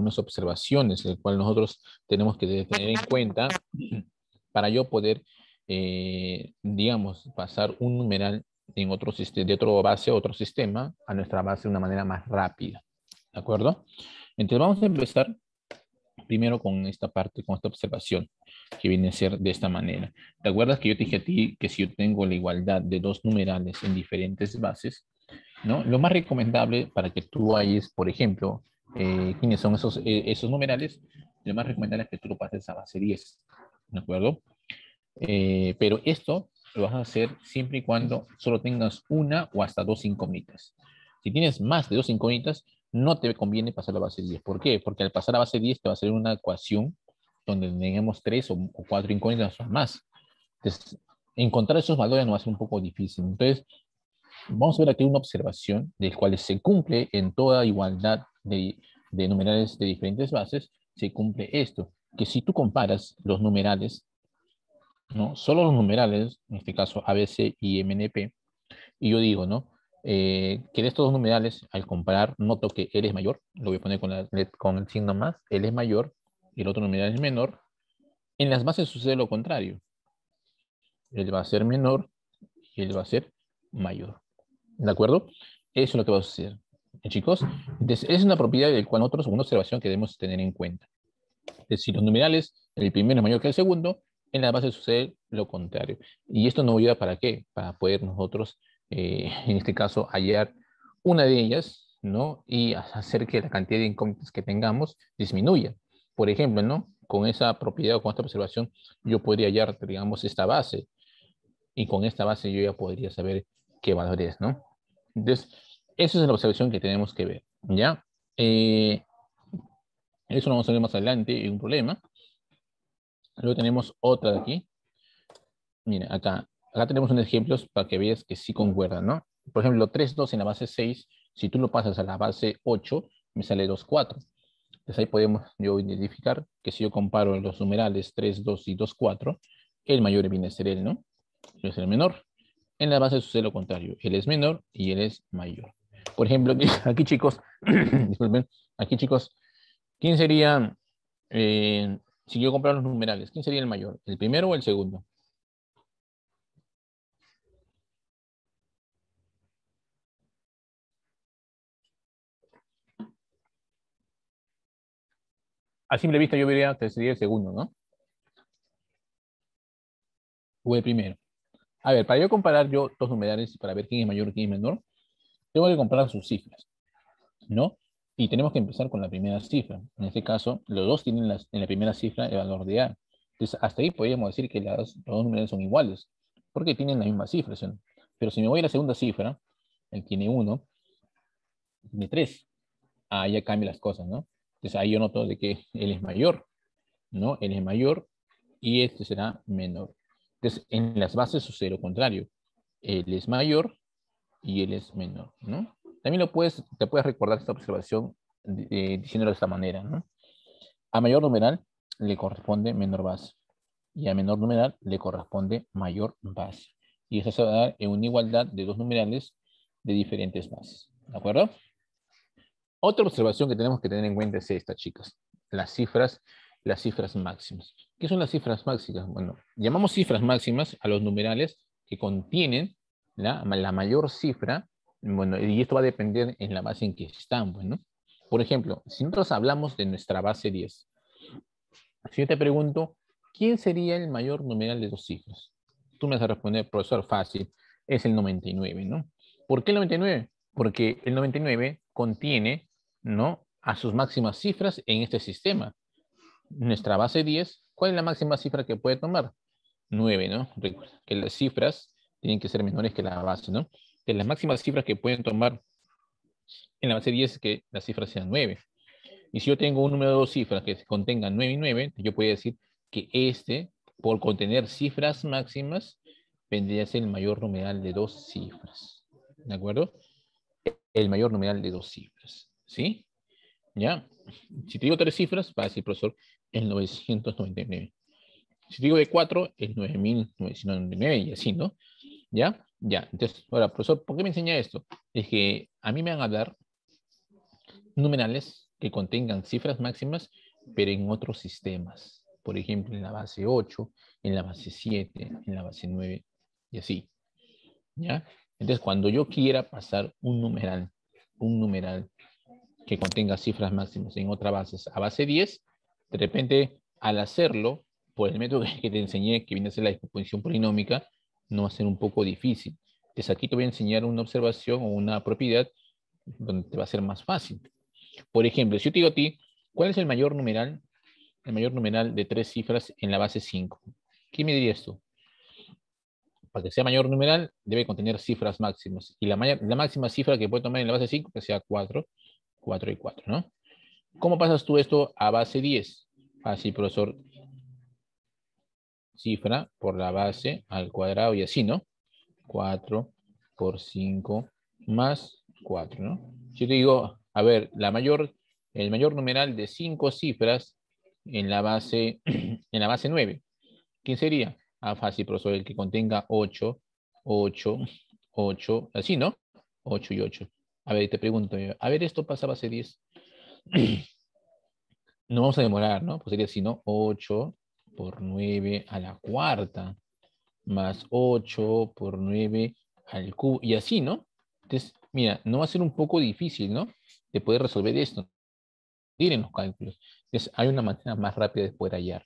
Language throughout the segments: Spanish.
unas observaciones, el cual nosotros tenemos que tener en cuenta para yo poder, eh, digamos, pasar un numeral en otro de otro base, otro sistema, a nuestra base de una manera más rápida. ¿De acuerdo? Entonces vamos a empezar primero con esta parte, con esta observación, que viene a ser de esta manera. ¿Te acuerdas que yo te dije a ti que si yo tengo la igualdad de dos numerales en diferentes bases, ¿no? Lo más recomendable para que tú hayas, por ejemplo, eh, quiénes son esos, eh, esos numerales, lo más recomendable es que tú lo pases a base 10, ¿de acuerdo? Eh, pero esto lo vas a hacer siempre y cuando solo tengas una o hasta dos incógnitas. Si tienes más de dos incógnitas, no te conviene pasar a base 10. ¿Por qué? Porque al pasar a base 10 te va a ser una ecuación donde tengamos tres o, cuatro incógnitas o más. Entonces, encontrar esos valores nos ser un poco difícil. Entonces, vamos a ver aquí una observación del cual se cumple en toda igualdad de, numerales de diferentes bases, se cumple esto, que si tú comparas los numerales, ¿no? Solo los numerales, en este caso ABC y MNP, y yo digo, ¿no? Eh, que de estos dos numerales, al comparar, noto que L es mayor, lo voy a poner con, la, con el signo más, él es mayor, y el otro numeral es menor, en las bases sucede lo contrario. Él va a ser menor y él va a ser mayor. ¿De acuerdo? Eso es lo que va a suceder. Eh, chicos? Entonces, es una propiedad del cual nosotros, una observación que debemos tener en cuenta. Es decir, los numerales, el primero es mayor que el segundo, en la base sucede lo contrario. Y esto nos ayuda para qué? Para poder nosotros, eh, en este caso, hallar una de ellas, ¿no? Y hacer que la cantidad de incógnitas que tengamos disminuya. Por ejemplo, ¿no? Con esa propiedad o con esta observación, yo podría hallar, digamos, esta base. Y con esta base yo ya podría saber qué valor es, ¿no? Entonces, esa es la observación que tenemos que ver, ¿ya? Eh, eso lo vamos a ver más adelante, hay un problema. Luego tenemos otra de aquí. Mira, acá. Acá tenemos unos ejemplos para que veas que sí concuerda, ¿no? Por ejemplo, 3, 2 en la base 6, si tú lo pasas a la base 8, me sale 2, 4. Entonces ahí podemos yo identificar que si yo comparo los numerales 3, 2 y 2, 4, el mayor viene a ser él, ¿no? es el menor. En la base sucede lo contrario, él es menor y él es mayor. Por ejemplo, aquí chicos, disculpen, aquí chicos, ¿quién sería, eh, si yo compro los numerales, ¿quién sería el mayor? ¿El primero o el segundo? A simple vista yo diría que sería el segundo, ¿no? O el primero. A ver, para yo comparar yo dos numerales para ver quién es mayor y quién es menor, tengo que comprar sus cifras, ¿no? Y tenemos que empezar con la primera cifra. En este caso, los dos tienen las, en la primera cifra el valor de A. Entonces, hasta ahí podríamos decir que los dos números son iguales, porque tienen la misma cifra. ¿no? Pero si me voy a la segunda cifra, él tiene 1, tiene 3. Ahí ya cambian las cosas, ¿no? Entonces ahí yo noto de que él es mayor, ¿no? Él es mayor y este será menor. Entonces, en las bases sucede lo contrario. Él es mayor y él es menor, ¿no? También lo puedes, te puedes recordar esta observación eh, diciéndolo de esta manera, ¿no? A mayor numeral le corresponde menor base y a menor numeral le corresponde mayor base. Y eso se va a dar en una igualdad de dos numerales de diferentes bases, ¿de acuerdo? Otra observación que tenemos que tener en cuenta es esta, chicas. Las cifras, las cifras máximas. ¿Qué son las cifras máximas? Bueno, llamamos cifras máximas a los numerales que contienen la, mayor cifra, bueno, y esto va a depender en la base en que están, bueno. Por ejemplo, si nosotros hablamos de nuestra base 10, si yo te pregunto, ¿quién sería el mayor numeral de dos cifras? Tú me vas a responder, profesor, fácil, es el 99, ¿no? ¿Por qué el 99? Porque el 99 contiene, ¿no? A sus máximas cifras en este sistema. Nuestra base 10, ¿cuál es la máxima cifra que puede tomar? 9, ¿no? que las cifras tienen que ser menores que la base, ¿no? De las máximas cifras que pueden tomar en la base 10 es que la cifra sea 9. Y si yo tengo un número de dos cifras que contengan 9 y 9, yo podría decir que este, por contener cifras máximas, vendría a ser el mayor numeral de dos cifras. ¿De acuerdo? El mayor numeral de dos cifras. ¿Sí? ¿Ya? Si te digo tres cifras, va a decir, profesor, el 999. Si te digo de cuatro, el 9999 y así, ¿no? ¿Ya? Ya. Entonces, ahora, profesor, ¿por qué me enseña esto? Es que a mí me van a dar numerales que contengan cifras máximas, pero en otros sistemas. Por ejemplo, en la base 8, en la base 7, en la base 9 y así. ¿Ya? Entonces, cuando yo quiera pasar un numeral, un numeral que contenga cifras máximas en otra base, a base 10, de repente, al hacerlo, por el método que te enseñé, que viene a ser la descomposición polinómica, no va a ser un poco difícil. Entonces aquí te voy a enseñar una observación o una propiedad donde te va a ser más fácil. Por ejemplo, si yo te digo a ti, ¿cuál es el mayor numeral, el mayor numeral de tres cifras en la base 5? ¿Qué me dirías tú? Para que sea mayor numeral, debe contener cifras máximas. Y la, máxima cifra que puede tomar en la base 5 que sea 4, 4 y 4, ¿no? ¿Cómo pasas tú esto a base 10? Así, ah, profesor, cifra por la base al cuadrado y así, ¿no? 4 por 5 más 4, ¿no? Si te digo, a ver, la mayor, el mayor numeral de 5 cifras en la base, en la base 9, ¿quién sería? Ah, fácil, profesor, el que contenga 8, 8, 8, así, ¿no? 8 y 8. A ver, te pregunto, a ver, esto pasa a base 10. no vamos a demorar, ¿no? Pues sería así, ¿no? 8, por 9 a la cuarta, más 8 por 9 al cubo, y así, ¿no? Entonces, mira, no va a ser un poco difícil, ¿no? De poder resolver esto, miren los cálculos. Entonces, hay una manera más rápida de poder hallar.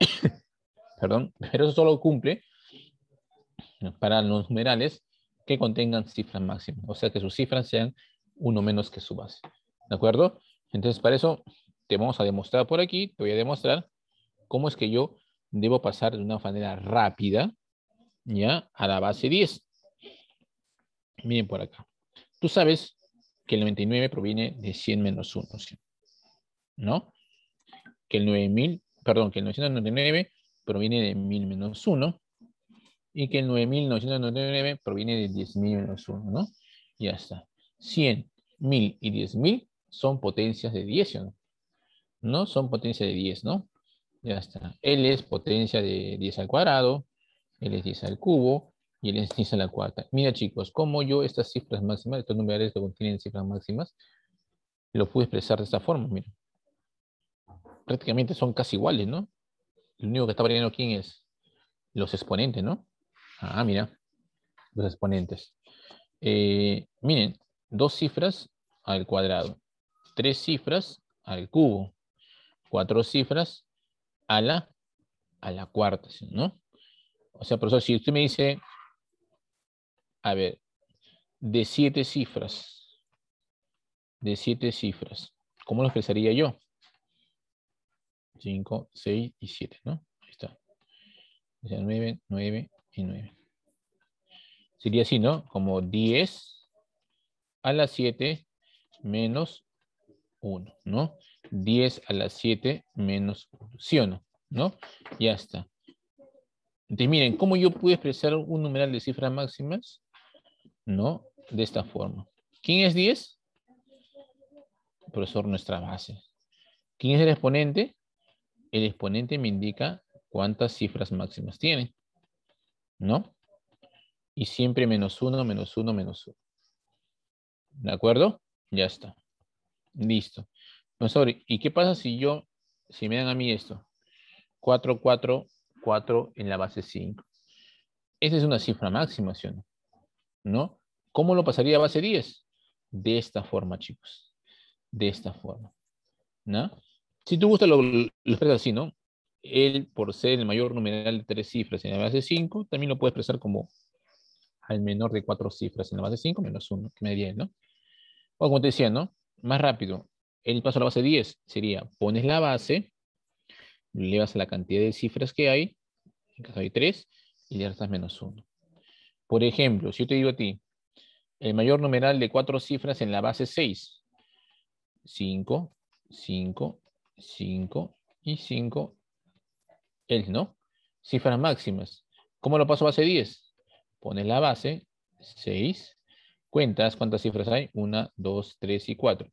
Perdón, pero eso solo cumple para los numerales que contengan cifras máximas, o sea que sus cifras sean uno menos que su base. ¿De acuerdo? Entonces, para eso te vamos a demostrar por aquí, te voy a demostrar ¿Cómo es que yo debo pasar de una manera rápida ya a la base 10? Miren por acá. Tú sabes que el 99 proviene de 100 menos 1, ¿no? Que el 9000, perdón, que el 999 proviene de 1000 menos 1 y que el 9999 proviene de 10.000 menos 1, ¿no? Ya está. 100, 1000 y 10.000 son potencias de 10, ¿no? No son potencias de 10, ¿no? Ya está. L es potencia de 10 al cuadrado, L es 10 al cubo y L es 10 a la cuarta. Mira chicos, como yo estas cifras máximas, estos numerales que contienen cifras máximas, lo pude expresar de esta forma, mira. Prácticamente son casi iguales, ¿no? Lo único que está variando quién es los exponentes, ¿no? Ah, mira, los exponentes. Eh, miren, dos cifras al cuadrado, tres cifras al cubo, cuatro cifras a la, cuarta, ¿no? O sea, profesor, si usted me dice, a ver, de siete cifras, de siete cifras, ¿cómo lo expresaría yo? Cinco, seis y siete, ¿no? Ahí está. O sea, nueve, nueve y nueve. Sería así, ¿no? Como diez a la siete menos 1, ¿no? 10 a la 7 menos 1, ¿sí o no? ¿No? Ya está. Entonces, miren, ¿cómo yo puedo expresar un numeral de cifras máximas? ¿No? De esta forma. ¿Quién es 10? profesor, nuestra base. ¿Quién es el exponente? El exponente me indica cuántas cifras máximas tiene. ¿No? Y siempre menos 1, menos 1, menos 1. ¿De acuerdo? Ya está. Listo. Profesor, ¿y qué pasa si yo, si me dan a mí esto? 4, 4, 4 en la base 5. Esa es una cifra máxima, ¿sí o no? ¿Cómo lo pasaría a base 10? De esta forma, chicos. De esta forma. Si tú gusta, lo, lo expresas así, ¿no? Él, por ser el mayor numeral de tres cifras en la base 5, también lo puede expresar como al menor de cuatro cifras en la base 5 menos 1, que me diría, ¿no? O como te decía, ¿no? más rápido, el paso a la base 10 sería, pones la base, le a la cantidad de cifras que hay, en caso hay 3, y le restas menos 1. Por ejemplo, si yo te digo a ti, el mayor numeral de cuatro cifras en la base 6, 5, 5, 5 y 5, es, ¿no? Cifras máximas. ¿Cómo lo paso a base 10? Pones la base, 6, cuentas, ¿cuántas cifras hay? Una, 2, 3 y 4.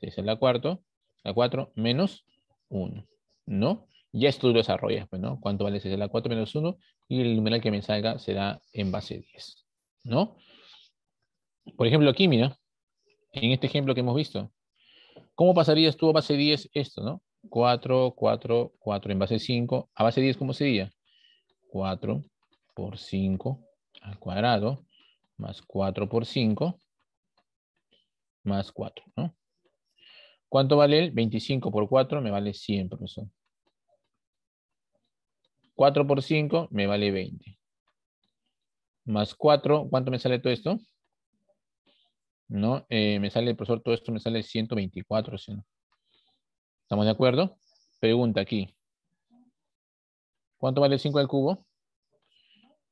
Esa es la cuarto, la 4 menos 1. ¿no? Ya esto lo desarrollas, pues, ¿no? ¿Cuánto vale esa es la 4 menos 1? Y el numeral que me salga será en base 10, ¿no? Por ejemplo, aquí, mira, en este ejemplo que hemos visto, ¿cómo pasarías tú a base 10 esto, no? 4, 4, 4 en base 5. A base 10, ¿cómo sería? 4 por 5 al cuadrado más 4 por 5, más 4, ¿no? ¿Cuánto vale el 25 por 4 me vale 100, profesor. 4 por 5 me vale 20. Más 4, ¿cuánto me sale todo esto? No, eh, me sale, profesor, todo esto me sale 124, ¿Estamos de acuerdo? Pregunta aquí. ¿Cuánto vale 5 al cubo?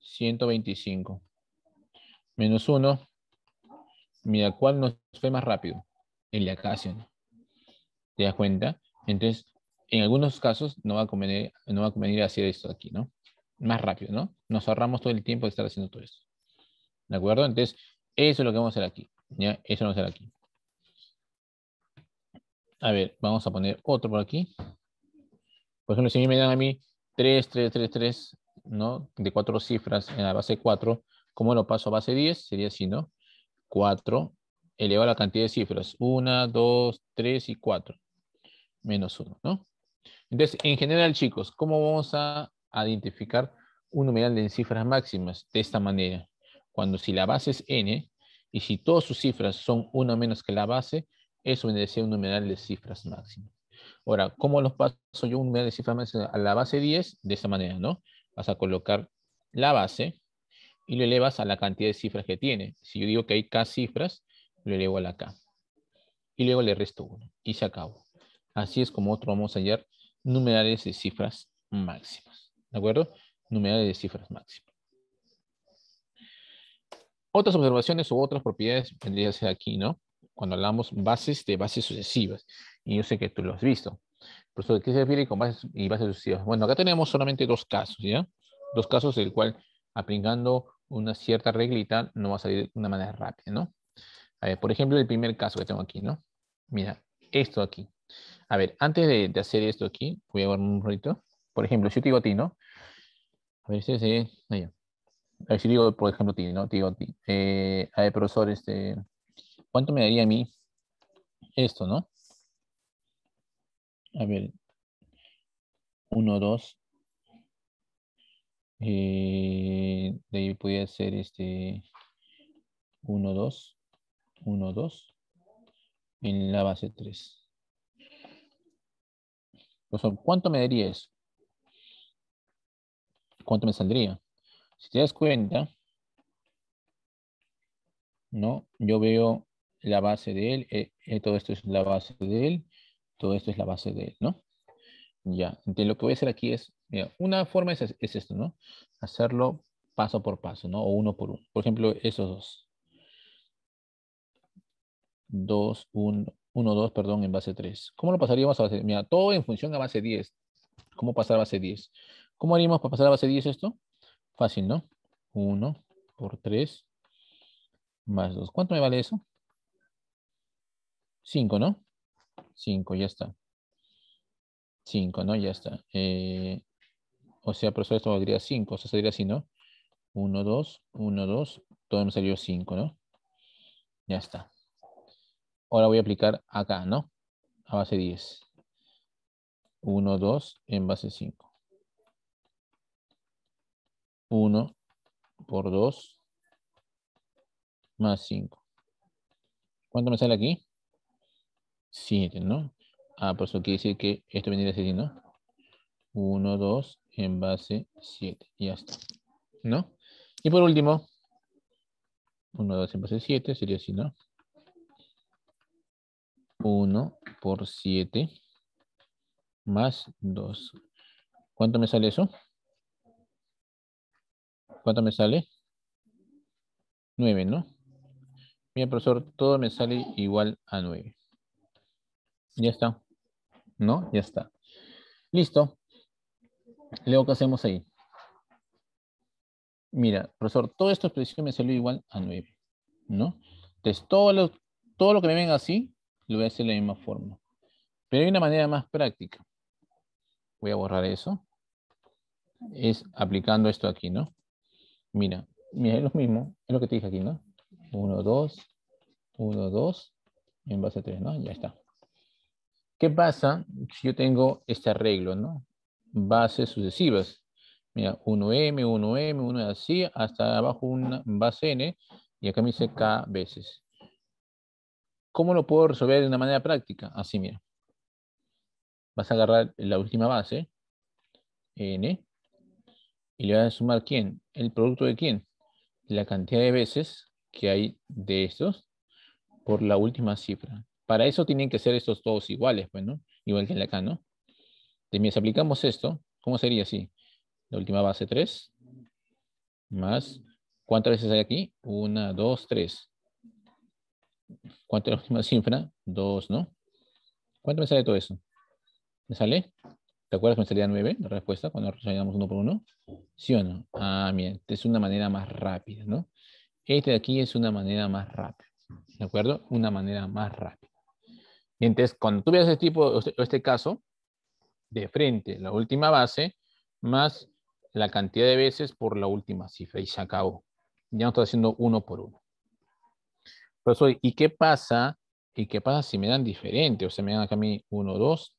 125 menos 1, mira cuál nos fue más rápido, el de acá, ¿Te das cuenta? Entonces, en algunos casos no va a convenir, no va a convenir hacer esto aquí, ¿no? Más rápido, ¿no? Nos ahorramos todo el tiempo de estar haciendo todo esto. ¿De acuerdo? Entonces, eso es lo que vamos a hacer aquí. ¿ya? Eso vamos a hacer aquí. A ver, vamos a poner otro por aquí. Por ejemplo, si me dan a mí 3, 3, 3, 3, ¿no? De cuatro cifras en la base 4, ¿Cómo lo paso a base 10? Sería así, ¿no? 4 elevado a la cantidad de cifras. 1, 2, 3 y 4. Menos 1, ¿no? Entonces, en general, chicos, ¿cómo vamos a identificar un numeral de cifras máximas? De esta manera. Cuando si la base es n, y si todas sus cifras son 1 menos que la base, eso ser un numeral de cifras máximas. Ahora, ¿cómo lo paso yo un numeral de cifras máximas a la base 10? De esta manera, ¿no? Vas a colocar la base, y lo elevas a la cantidad de cifras que tiene. Si yo digo que hay k cifras, lo elevo a la k. Y luego le resto uno. y se acabó. Así es como otro vamos a hallar numerales de cifras máximas. ¿De acuerdo? Numerales de cifras máximas. Otras observaciones u otras propiedades vendría a ser aquí, ¿no? Cuando hablamos bases de bases sucesivas. Y yo sé que tú lo has visto. Por eso, ¿qué se refiere con bases y bases sucesivas? Bueno, acá tenemos solamente dos casos, ¿ya? Dos casos del cual aplicando una cierta reglita, no va a salir de una manera rápida, ¿no? A ver, por ejemplo, el primer caso que tengo aquí, ¿no? Mira, esto aquí. A ver, antes de, hacer esto aquí, voy a guardar un ratito. Por ejemplo, si yo te digo a ti, ¿no? A ver este, este, este, si digo, por ejemplo, a ti, ¿no? Te digo a ti. Eh, a ver, profesor, este, ¿cuánto me daría a mí esto, no? A ver. Uno, dos, y eh, de ahí podría ser este 1, 2, 1, 2 en la base 3. sea, ¿cuánto me daría eso? ¿Cuánto me saldría? Si te das cuenta, ¿no? Yo veo la base de él, eh, eh todo esto es la base de él, todo esto es la base de él, ¿no? Ya, entonces lo que voy a hacer aquí es, mira, una forma es, esto, ¿no? Hacerlo paso por paso, ¿no? O uno por uno. Por ejemplo, esos dos. 2 1 uno, dos, perdón, en base 3. ¿Cómo lo pasaríamos a base? Mira, todo en función a base 10. ¿Cómo pasar a base 10? ¿Cómo haríamos para pasar a base 10 esto? Fácil, ¿no? 1 por 3 más 2. ¿Cuánto me vale eso? 5, ¿no? 5, ya está. 5, ¿no? Ya está. Eh, o sea, profesor, esto valdría 5. O sea, sería así, ¿no? 1, 2, 1, 2. Todo me salió 5, ¿no? Ya está. Ahora voy a aplicar acá, ¿no? A base 10. 1, 2 en base 5. 1 por 2 más 5. ¿Cuánto me sale aquí? 7, ¿no? Ah, por pues eso quiere decir que esto vendría a decir, ¿no? 1, 2, en base 7. Ya está. ¿No? Y por último, 1, 2 en base 7 sería así, ¿no? 1 por 7 más 2. ¿Cuánto me sale eso? ¿Cuánto me sale? 9, ¿no? Mira, profesor, todo me sale igual a 9. Ya está. ¿no? Ya está. Listo. Luego, ¿qué hacemos ahí? Mira, profesor, todo es esta expresión me salió igual a 9, ¿no? Entonces, todo lo, todo lo que me venga así, lo voy a hacer de la misma forma. Pero hay una manera más práctica. Voy a borrar eso. Es aplicando esto aquí, ¿no? Mira, mira, es lo mismo, es lo que te dije aquí, ¿no? 1, 2, 1, 2, en base 3, ¿no? Ya está. ¿Qué pasa si yo tengo este arreglo, no? Bases sucesivas. Mira, 1M, 1M, 1 así, hasta abajo una base N, y acá me dice K veces. ¿Cómo lo puedo resolver de una manera práctica? Así, mira. Vas a agarrar la última base, N, y le vas a sumar ¿quién? El producto de quién? La cantidad de veces que hay de estos por la última cifra. Para eso tienen que ser estos dos iguales, pues, ¿no? Igual que en la acá, ¿no? Entonces, si aplicamos esto, ¿cómo sería así? La última base 3, más, ¿cuántas veces hay aquí? Una, 2, 3. ¿Cuántas es la última cifra? 2, ¿no? ¿Cuánto me sale todo eso? ¿Me sale? ¿Te acuerdas que me salía 9 la respuesta cuando resolvíamos uno por uno? ¿Sí o no? Ah, bien, es una manera más rápida, ¿no? Este de aquí es una manera más rápida, ¿de acuerdo? Una manera más rápida entonces, cuando tú veas este tipo, este, este caso, de frente, la última base, más la cantidad de veces por la última cifra, y se acabó. Ya no estás haciendo uno por uno. pero pues, ¿y qué pasa? ¿Y qué pasa si me dan diferente? O sea, me dan acá a mí 1, 2,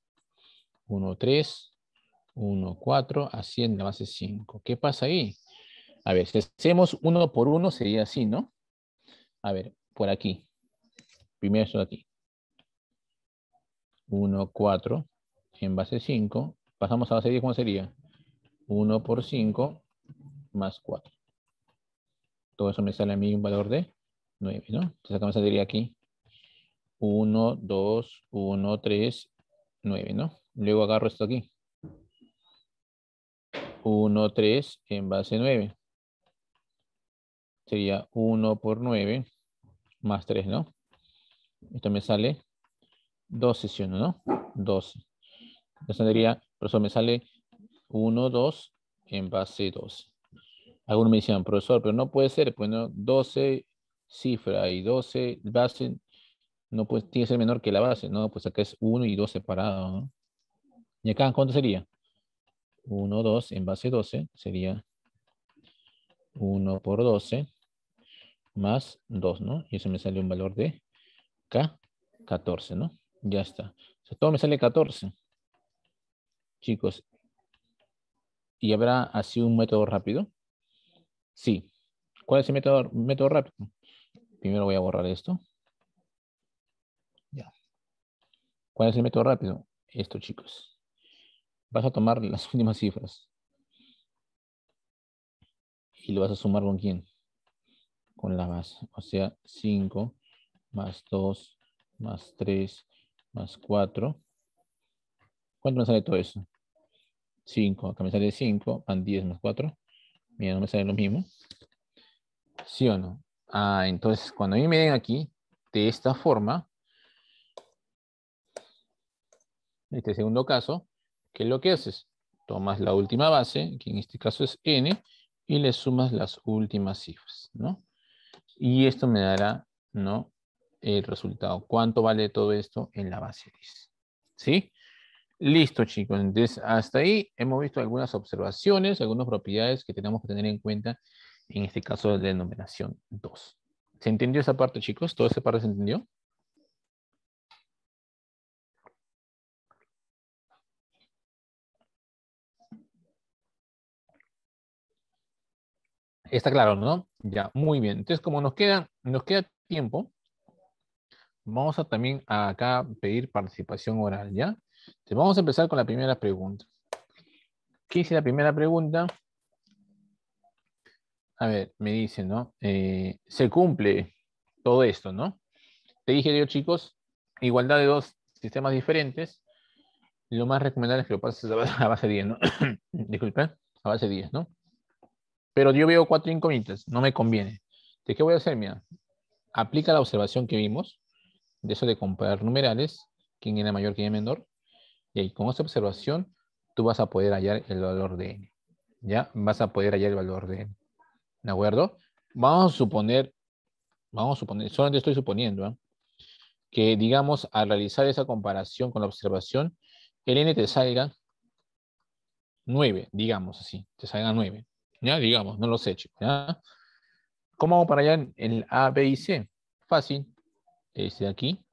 1, 3, 1, 4, así en la base 5. ¿Qué pasa ahí? A ver, si hacemos uno por uno sería así, ¿no? A ver, por aquí. Primero esto de aquí. 1, 4 en base 5. Pasamos a base 10, ¿cómo sería? 1 por 5 más 4. Todo eso me sale a mí un valor de 9, ¿no? Entonces acá me saldría aquí 1, 2, 1, 3, 9, ¿no? Luego agarro esto aquí. 1, 3 en base 9. Sería 1 por 9 más 3, ¿no? Esto me sale 12, si uno, ¿no? 12. Entonces sería, profesor, me sale 1, 2 en base 2. Algunos me decían, profesor, pero no puede ser, pues no, 12 cifra y 12 base, no puede, tiene que ser menor que la base, ¿no? Pues acá es 1 y 2 separado, ¿no? ¿Y acá cuánto sería? 1, 2 en base 12 sería 1 por 12 más 2, ¿no? Y eso me sale un valor de K, 14, ¿no? Ya está. O sea, todo me sale 14. Chicos, ¿y habrá así un método rápido? Sí. ¿Cuál es el método, método rápido? Primero voy a borrar esto. Ya. ¿Cuál es el método rápido? Esto, chicos. Vas a tomar las últimas cifras. Y lo vas a sumar con quién? Con la base. O sea, 5 más 2 más 3 más 4. ¿Cuánto me sale todo eso? 5, acá me sale 5, van 10 más 4. Mira, no me sale lo mismo. ¿Sí o no? Ah, entonces cuando a mí me den aquí, de esta forma, en este segundo caso, ¿qué es lo que haces? Tomas la última base, que en este caso es n, y le sumas las últimas cifras, ¿no? Y esto me dará, ¿no? el resultado. ¿Cuánto vale todo esto en la base 10? ¿Sí? Listo, chicos. Entonces, hasta ahí hemos visto algunas observaciones, algunas propiedades que tenemos que tener en cuenta en este caso de la denominación 2. ¿Se entendió esa parte, chicos? ¿Toda esa parte se entendió? Está claro, ¿no? Ya, muy bien. Entonces, como nos queda, nos queda tiempo, vamos a también acá pedir participación oral, ¿ya? Entonces vamos a empezar con la primera pregunta. ¿Qué hice la primera pregunta? A ver, me dice, ¿no? Eh, se cumple todo esto, ¿no? Te dije yo, chicos, igualdad de dos sistemas diferentes. Lo más recomendable es que lo pases a base 10, ¿no? Disculpe, a base 10, ¿no? Pero yo veo cuatro incógnitas, no me conviene. ¿De qué voy a hacer? Mira, aplica la observación que vimos, de eso de comparar numerales, quién era mayor, quién era menor, y ahí con esta observación tú vas a poder hallar el valor de n. ¿Ya? Vas a poder hallar el valor de n. ¿De acuerdo? Vamos a suponer, vamos a suponer, solamente estoy suponiendo, ¿eh? que digamos al realizar esa comparación con la observación, el n te salga 9, digamos así, te salga 9. ¿Ya? Digamos, no lo sé, chicos. ¿Cómo hago para hallar el A, B y C? Fácil este de aquí,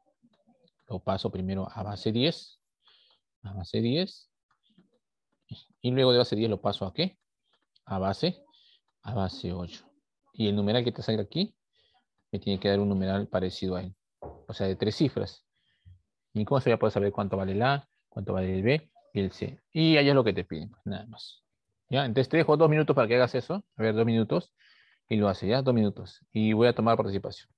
lo paso primero a base 10, a base 10, y luego de base 10 lo paso a qué? A base, a base 8. Y el numeral que te sale aquí, me tiene que dar un numeral parecido a él. O sea, de tres cifras. Y cómo se va a poder saber cuánto vale el A, cuánto vale el B y el C. Y ahí es lo que te piden, pues, nada más. ¿Ya? Entonces te dejo dos minutos para que hagas eso. A ver, dos minutos. Y lo hace, ¿ya? Dos minutos. Y voy a tomar participación.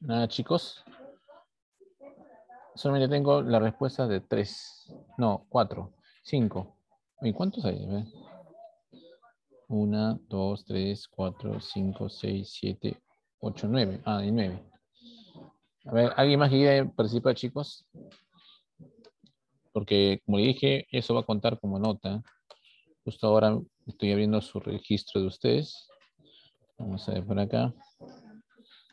Nada, chicos. Solamente tengo la respuesta de tres. No, cuatro, cinco. ¿Y cuántos hay? Una, dos, tres, cuatro, cinco, seis, siete, ocho, nueve. Ah, y nueve. A ver, ¿alguien más quiere participar chicos? Porque, como le dije, eso va a contar como nota. Justo ahora estoy abriendo su registro de ustedes. Vamos a ver por acá.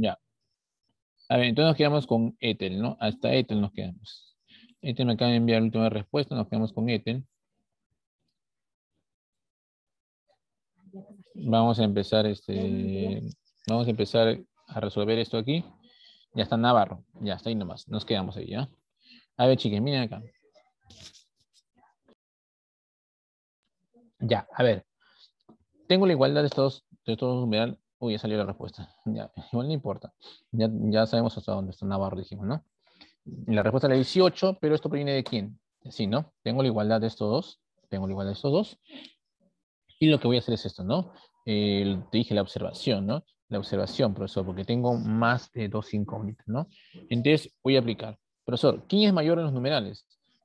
Ya. A ver, entonces nos quedamos con Ethel, ¿no? Hasta Ethel nos quedamos. Ethel me acaba de enviar la última respuesta, nos quedamos con Ethel. Vamos a empezar este... Vamos a empezar a resolver esto aquí. Ya está Navarro. Ya está ahí nomás. Nos quedamos ahí, ¿ya? A ver, chicas, miren acá. Ya, a ver. Tengo la igualdad de estos, de estos Uy, ya salió la respuesta. igual no importa. Ya, sabemos hasta dónde está Navarro, dijimos, ¿no? La respuesta es la 18, pero ¿esto proviene de quién? Sí, ¿no? Tengo la igualdad de estos dos. Tengo la igualdad de estos dos. Y lo que voy a hacer es esto, ¿no? te dije la observación, ¿no? La observación, profesor, porque tengo más de dos incógnitas, ¿no? Entonces, voy a aplicar. Profesor, ¿quién es mayor en los numerales?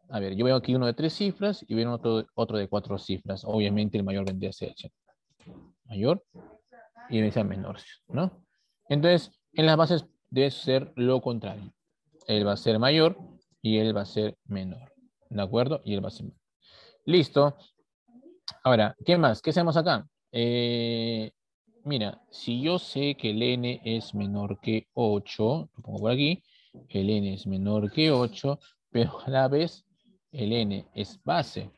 A ver, yo veo aquí uno de tres cifras y veo otro, otro de cuatro cifras. Obviamente el mayor vendría a ser el mayor y ser menor, ¿no? Entonces, en las bases debe ser lo contrario. Él va a ser mayor y él va a ser menor, ¿de acuerdo? Y él va a ser menor. Listo. Ahora, ¿qué más? ¿Qué hacemos acá? Eh, mira, si yo sé que el n es menor que 8, lo pongo por aquí, el n es menor que 8, pero a la vez el n es base.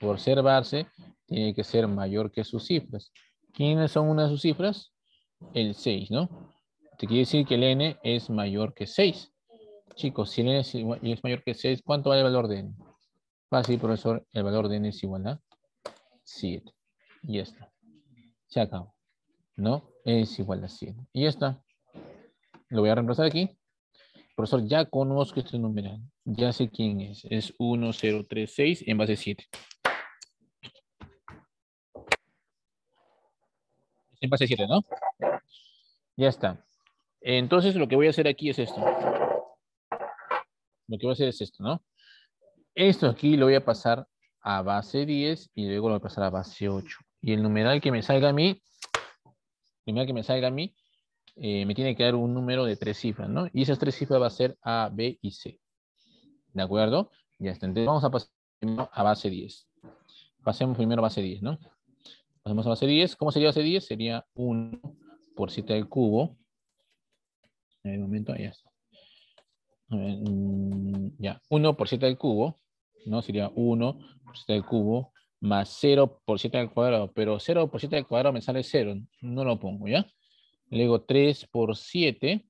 Por ser base, tiene que ser mayor que sus cifras. ¿Quiénes son una de sus cifras? El 6, ¿no? Te quiere decir que el n es mayor que 6. Chicos, si el n es, mayor que 6, ¿cuánto vale el valor de n? Fácil, profesor. El valor de n es igual a 7. Y ya está. Se acabó. ¿No? Es igual a 7. Y ya está. Lo voy a reemplazar aquí. Profesor, ya conozco este numeral. Ya sé quién es. Es 1036 en base 7. en base 7, ¿no? Ya está. Entonces lo que voy a hacer aquí es esto. Lo que voy a hacer es esto, ¿no? Esto aquí lo voy a pasar a base 10 y luego lo voy a pasar a base 8. Y el numeral que me salga a mí, el numeral que me salga a mí, eh, me tiene que dar un número de tres cifras, ¿no? Y esas tres cifras va a ser A, B y C. ¿De acuerdo? Ya está. Entonces vamos a pasar a base 10. Pasemos primero a base 10, ¿no? Hacemos a base 10. ¿Cómo sería base 10? Sería 1 por 7 al cubo. En el momento, ahí está. Mm, ya, 1 por 7 al cubo, ¿no? Sería 1 por 7 al cubo más 0 por 7 al cuadrado, pero 0 por 7 al cuadrado me sale 0, no lo pongo, ¿ya? Le 3 por 7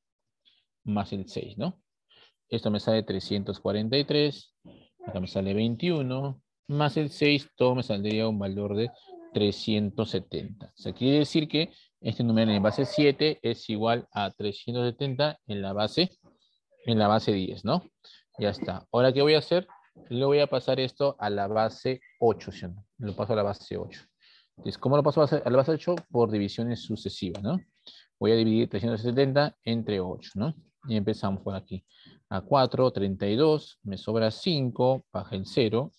más el 6, ¿no? Esto me sale 343, acá me sale 21, más el 6, todo me saldría un valor de 370. O sea, quiere decir que este número en base 7 es igual a 370 en la base, en la base 10, ¿no? Ya está. Ahora, ¿qué voy a hacer? Le voy a pasar esto a la base 8, ¿sí? Lo paso a la base 8. Entonces, ¿cómo lo paso a la base 8? Por divisiones sucesivas, ¿no? Voy a dividir 370 entre 8, ¿no? Y empezamos por aquí. A 4, 32, me sobra 5, baja el 0.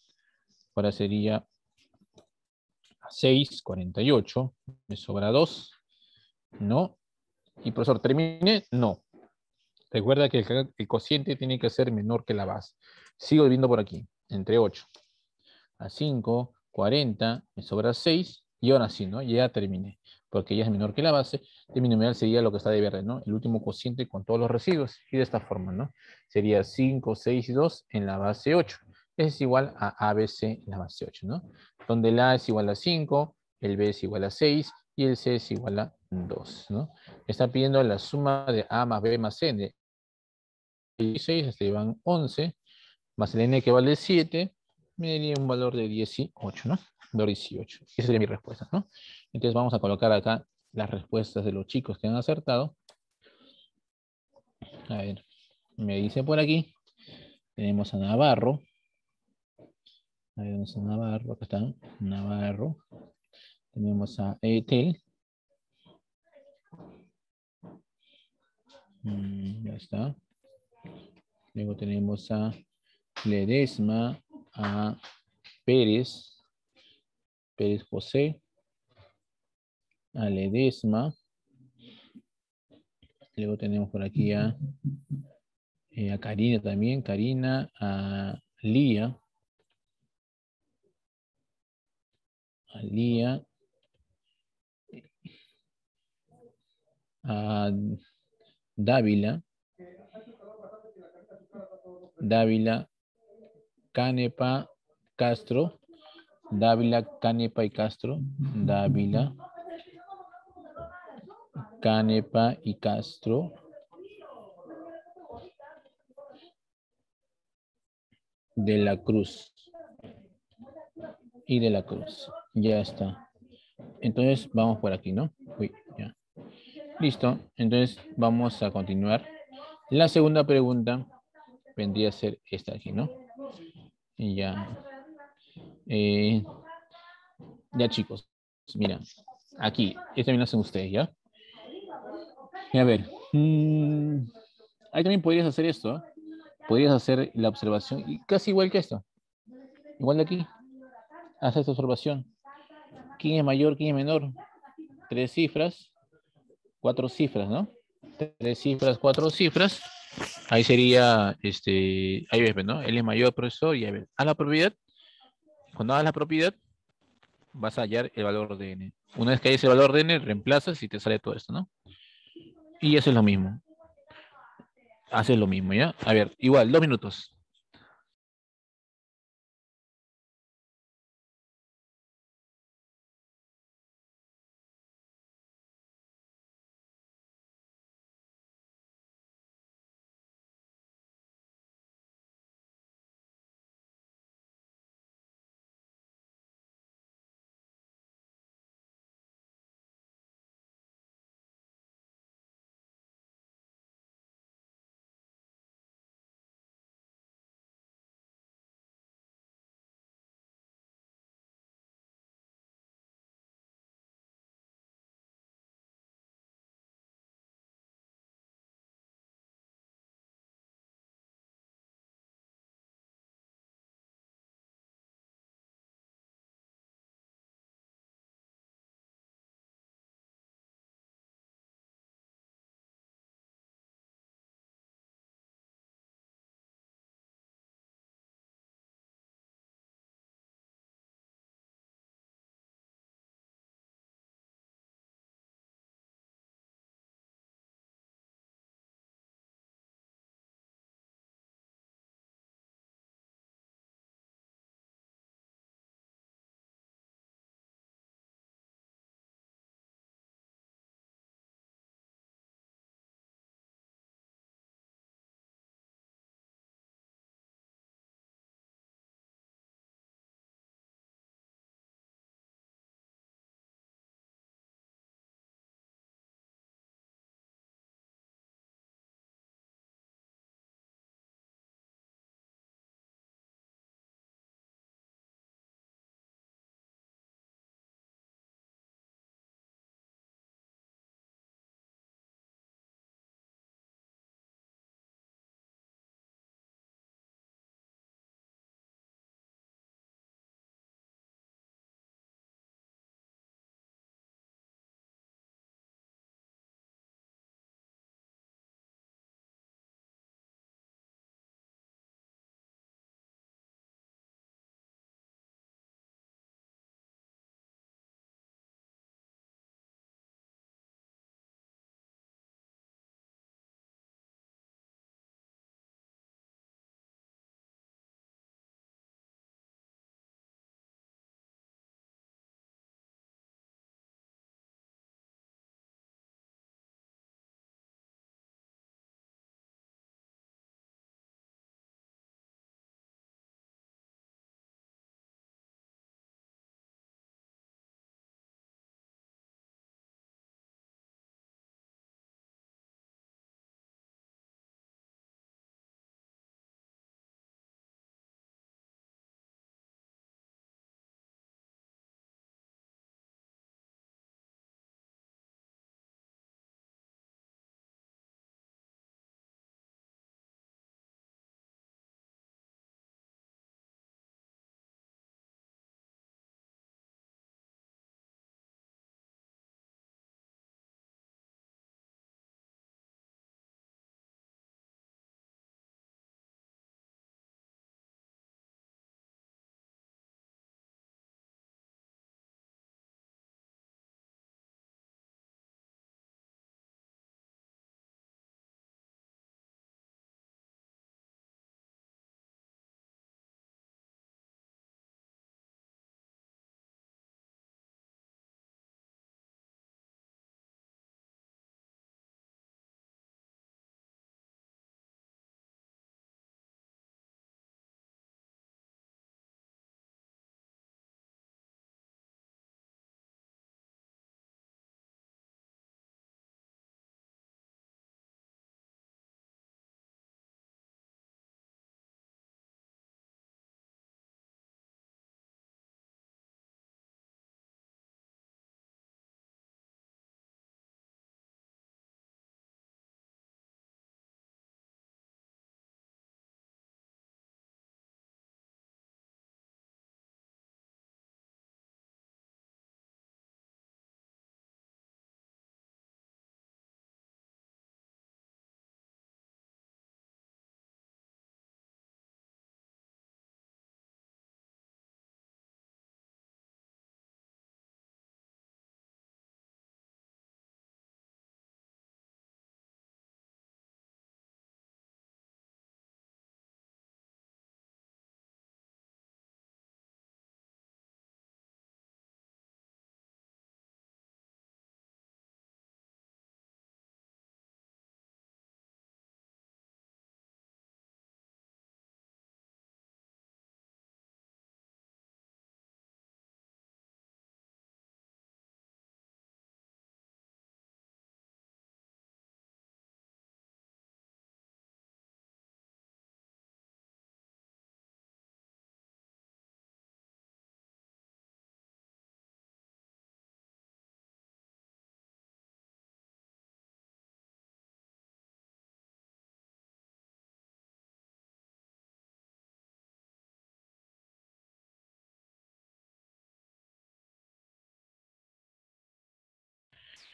Ahora sería 6, 48, me sobra 2, ¿no? Y profesor, ¿terminé? No. Recuerda que el, cociente tiene que ser menor que la base. Sigo viendo por aquí, entre 8. A 5, 40, me sobra 6, y ahora sí, ¿no? Ya terminé, porque ya es menor que la base. mi sería lo que está de verde, ¿no? El último cociente con todos los residuos, y de esta forma, ¿no? Sería 5, 6 y 2 en la base 8 es igual a ABC en la base 8, ¿no? donde el A es igual a 5, el B es igual a 6 y el C es igual a 2. ¿no? Está pidiendo la suma de A más B más N. De 16 se llevan 11, más el N que vale 7, me daría un valor de 18, ¿no? 18. Esa sería mi respuesta, ¿no? Entonces vamos a colocar acá las respuestas de los chicos que han acertado. A ver, me dice por aquí, tenemos a Navarro, Ahí vamos a Navarro, acá están, Navarro. Tenemos a Etel. Mm, ya está. Luego tenemos a Ledesma, a Pérez, Pérez José, a Ledesma. Luego tenemos por aquí a, eh, a Karina también, Karina, a Lía. Alía. Dávila. Dávila, Canepa, Castro. Dávila, Canepa y Castro. Dávila, Canepa y Castro. De la Cruz y de la cruz. Ya está. Entonces vamos por aquí, ¿no? Listo. Entonces vamos a continuar. La segunda pregunta vendría a ser esta aquí, ¿no? Y ya. Eh, ya chicos, mira. Aquí, este también lo hacen ustedes, ¿ya? a ver. Mm, ahí también podrías hacer esto. ¿eh? Podrías hacer la observación y casi igual que esto. Igual de aquí. Hace esta observación. ¿Quién es mayor, quién es menor? Tres cifras, cuatro cifras, ¿no? Tres cifras, cuatro cifras. Ahí sería, este, ahí ves, ¿no? Él es mayor, profesor, y a ves. Haz la propiedad. Cuando hagas la propiedad, vas a hallar el valor de n. Una vez que hay ese valor de n, reemplazas y te sale todo esto, ¿no? Y haces es lo mismo. Haces lo mismo, ¿ya? A ver, igual, dos minutos.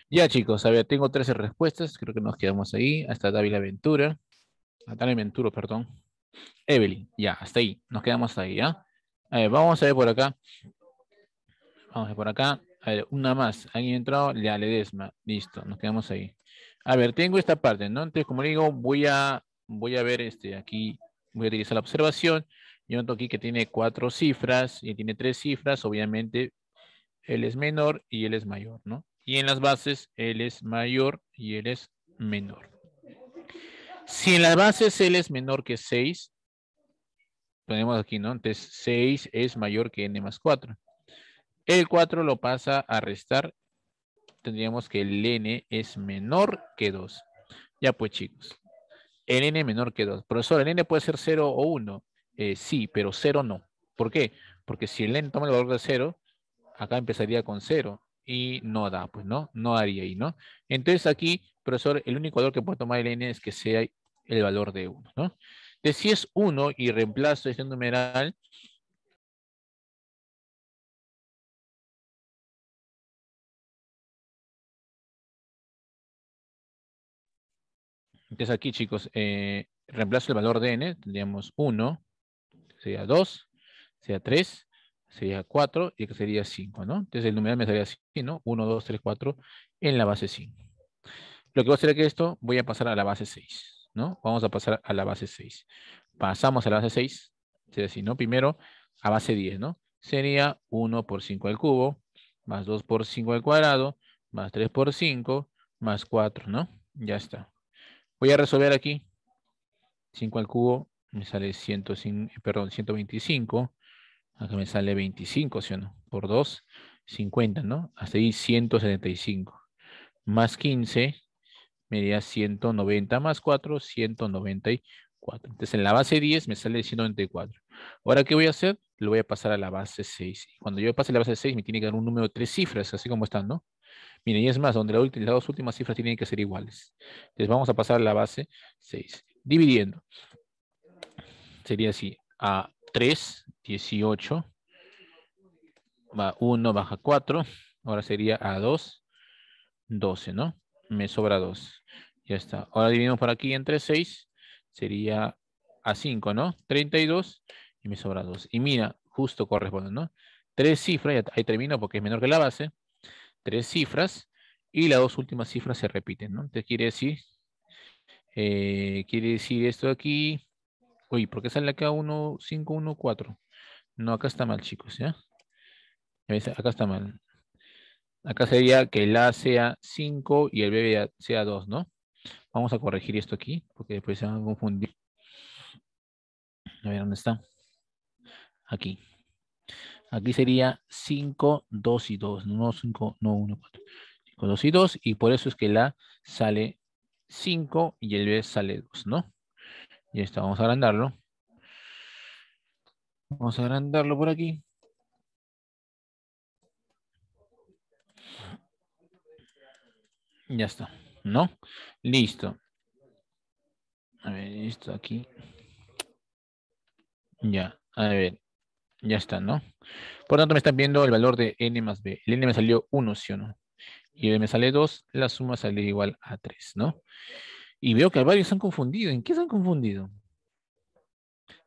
Ya, chicos, a ver, tengo 13 respuestas. Creo que nos quedamos ahí. Hasta David Ventura. Ah, Natalia Venturo, perdón. Evelyn, ya, hasta ahí. Nos quedamos ahí, ¿ya? A ver, vamos a ver por acá. Vamos a ver por acá. A ver, una más. ¿Alguien ha entrado? Ya, Ledesma. Listo, nos quedamos ahí. A ver, tengo esta parte, ¿no? Entonces, como digo, voy a, voy a ver este aquí. Voy a utilizar la observación. Yo noto aquí que tiene cuatro cifras y tiene tres cifras. Obviamente, él es menor y él es mayor, ¿no? Y en las bases, él es mayor y él es menor. Si en las bases él es menor que 6, ponemos aquí, ¿no? Entonces 6 es mayor que n más 4. El 4 lo pasa a restar. Tendríamos que el n es menor que 2. Ya pues chicos, el n menor que 2. Profesor, el n puede ser 0 o 1. Eh, sí, pero 0 no. ¿Por qué? Porque si el n toma el valor de 0, acá empezaría con 0 y no da, pues, ¿no? No daría ahí, ¿no? Entonces aquí, profesor, el único valor que puedo tomar el n es que sea el valor de 1, ¿no? Entonces, si es 1 y reemplazo ese numeral, Entonces aquí, chicos, eh, reemplazo el valor de n, tendríamos 1, sea 2, sea 3, sería 4 y que sería 5, ¿no? Entonces el numeral me daría así, ¿no? 1, 2, 3, 4 en la base 5. Lo que voy a hacer que esto, voy a pasar a la base 6, ¿no? Vamos a pasar a la base 6. Pasamos a la base 6, es decir, ¿no? Primero a base 10, ¿no? Sería 1 por 5 al cubo, más 2 por 5 al cuadrado, más 3 por 5, más 4, ¿no? Ya está. Voy a resolver aquí. 5 al cubo me sale 105, perdón, 125 Acá ah, me sale 25, ¿sí o no? Por 2, 50, ¿no? Hasta ahí 175. Más 15, me diría 190 más 4, 194. Entonces en la base 10 me sale 194. Ahora, ¿qué voy a hacer? Lo voy a pasar a la base 6. Cuando yo pase la base 6, me tiene que dar un número de tres cifras, así como están, ¿no? Miren, y es más, donde la última, las dos últimas cifras tienen que ser iguales. Entonces vamos a pasar a la base 6. Dividiendo. Sería así, a 3 18. Va 1, baja 4. Ahora sería A2, 12, ¿no? Me sobra 2. Ya está. Ahora dividimos por aquí entre 6. Sería A5, ¿no? 32 y me sobra 2. Y mira, justo corresponde, ¿no? Tres cifras, ahí termino porque es menor que la base. Tres cifras y las dos últimas cifras se repiten, ¿no? Entonces quiere decir, eh, quiere decir esto de aquí. Uy, ¿por qué sale acá 1, 5, 1, 4? No, acá está mal, chicos, ¿ya? Acá está mal. Acá sería que el A sea 5 y el B sea 2, ¿no? Vamos a corregir esto aquí, porque después se van a confundir. A ver, ¿dónde está? Aquí. Aquí sería 5, 2 y 2. No 5, no 1, 4. 5, 2 y 2. Y por eso es que el A sale 5 y el B sale 2, ¿no? Y está, vamos a agrandarlo. Vamos a agrandarlo por aquí. Ya está, ¿no? Listo. A ver, listo aquí. Ya, a ver. Ya está, ¿no? Por tanto, me están viendo el valor de n más b. El n me salió 1, ¿sí o no? Y el me sale 2, la suma sale igual a 3, ¿no? Y veo que varios se han confundido. ¿En qué se han confundido?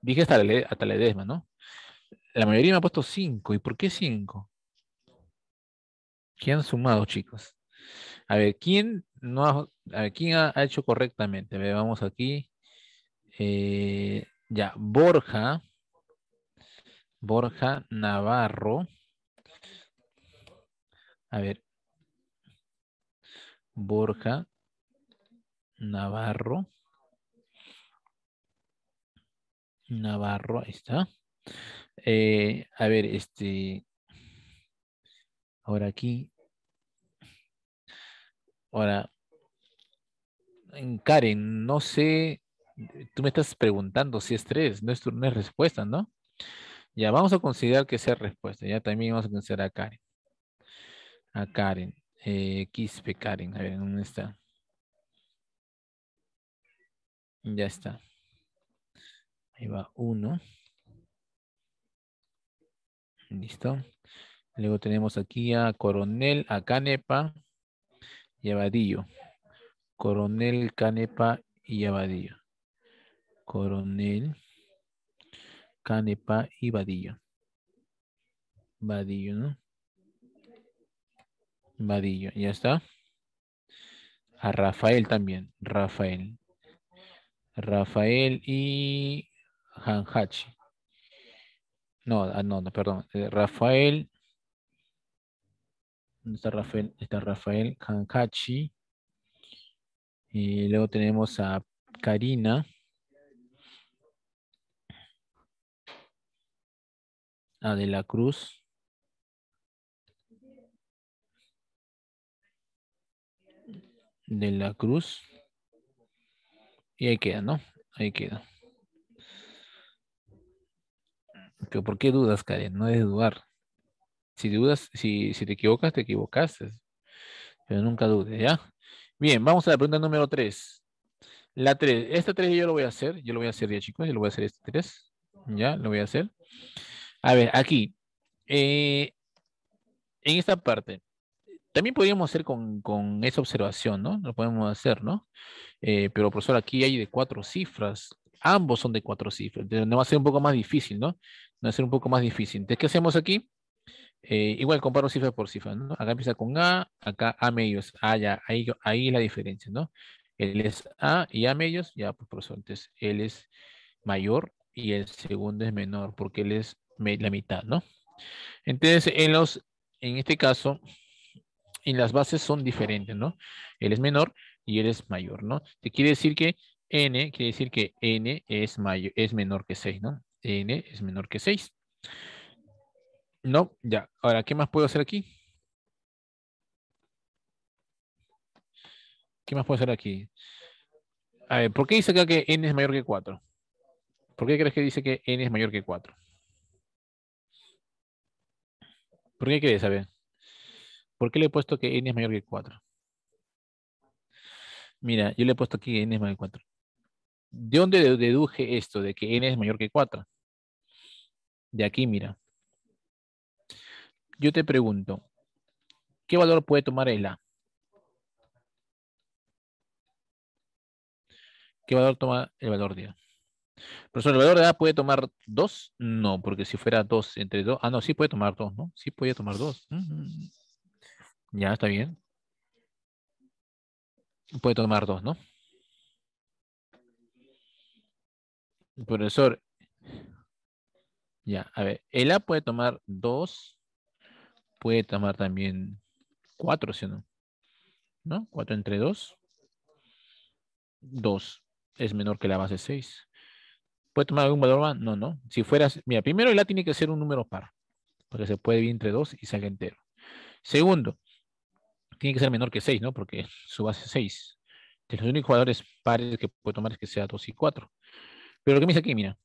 Dije hasta la, hasta la edesma, ¿no? La mayoría me ha puesto cinco. ¿Y por qué cinco? ¿Quién han sumado, chicos? A ver, ¿quién, no ha, a ¿quién ha, hecho correctamente? vamos aquí. Eh, ya, Borja. Borja Navarro. A ver. Borja Navarro. Navarro, ahí está. Eh, a ver, este. Ahora aquí. Ahora. Mm, Karen, no sé. Tú me estás preguntando si es tres, no es, no es respuesta, ¿no? Ya, vamos a considerar que sea respuesta. Ya también vamos a considerar a Karen. A Karen. Eh, Karen. A ver, ¿dónde está? Ya está. Ahí va uno. Listo. Luego tenemos aquí a Coronel, a Canepa y Abadillo. Coronel, Canepa y Abadillo. Coronel, Canepa y Vadillo. Vadillo, ¿no? Vadillo, ya está. A Rafael también, Rafael. Rafael y Hanhachi. Ah, no, no, perdón. Eh, Rafael. ¿Dónde está Rafael? Está Rafael kancachi Y luego tenemos a Karina. A ah, De la Cruz. De la Cruz. Y ahí queda, ¿no? Ahí queda. ¿por qué dudas, Karen? No es dudar. Si dudas, si, te equivocas, te equivocaste. Pero nunca dudes, ¿ya? Bien, vamos a la pregunta número 3. La 3. Esta 3 yo lo voy a hacer. Yo lo voy a hacer ya, chicos. Yo lo voy a hacer esta 3. Ya, lo voy a hacer. A ver, aquí. Eh, en esta parte. También podríamos hacer con, esa observación, ¿no? Lo podemos hacer, ¿no? Eh, pero, profesor, aquí hay de cuatro cifras ambos son de cuatro cifras. No va a ser un poco más difícil, ¿no? va a ser un poco más difícil. Entonces, ¿qué hacemos aquí? Eh, igual comparo cifras por cifra, ¿no? Acá empieza con A, acá A medios, A ya, ahí, ahí la diferencia, ¿no? Él es A y A medios, ya, pues por eso, entonces él es mayor y el segundo es menor, porque él es la mitad, ¿no? Entonces, en los, en este caso, en las bases son diferentes, ¿no? Él es menor y él es mayor, ¿no? Te quiere decir que n quiere decir que n es, mayor, es menor que 6, ¿no? n es menor que 6. No, ya. Ahora, ¿qué más puedo hacer aquí? ¿Qué más puedo hacer aquí? A ver, ¿por qué dice acá que n es mayor que 4? ¿Por qué crees que dice que n es mayor que 4? ¿Por qué crees? A ver. ¿Por qué le he puesto que n es mayor que 4? Mira, yo le he puesto aquí n es mayor que 4. ¿De dónde deduje esto? De que n es mayor que 4. De aquí, mira. Yo te pregunto, ¿qué valor puede tomar el A? ¿Qué valor toma el valor de A? Profesor, ¿el valor de A puede tomar 2? No, porque si fuera 2 entre 2. Ah, no, sí puede tomar 2, ¿no? Sí puede tomar 2. Mm, ya, está bien. Puede tomar 2, ¿no? Profesor, ya, a ver, el A puede tomar 2, puede tomar también 4, ¿sí o no? ¿No? 4 entre 2, 2 es menor que la base 6. ¿Puede tomar algún valor más? No, no. Si fueras, mira, primero el A tiene que ser un número par, porque se puede dividir entre 2 y salga entero. Segundo, tiene que ser menor que 6, ¿no? Porque su base es 6. Entonces, los únicos valores pares que puede tomar es que sea 2 y 4. Pero lo que me dice aquí, mira.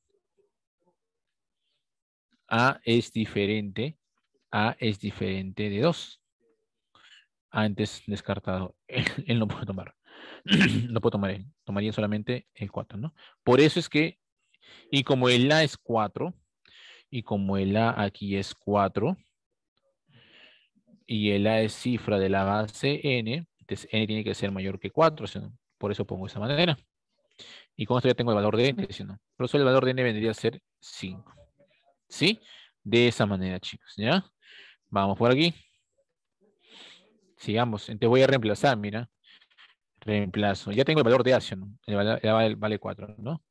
A es diferente. A es diferente de 2. Antes descartado. él no puede tomar. no puedo tomar él. Tomaría solamente el 4, ¿no? Por eso es que, y como el A es 4, y como el A aquí es 4, y el A es cifra de la base N, entonces N tiene que ser mayor que 4, por eso pongo de esa manera. Y con esto ya tengo el valor de n, ¿sí no? Por eso el valor de n vendría a ser 5. ¿Sí? De esa manera, chicos, ¿ya? Vamos por aquí. Sigamos. Te voy a reemplazar, mira. Reemplazo. Ya tengo el valor de A, ¿no? El vale, vale 4, ¿no?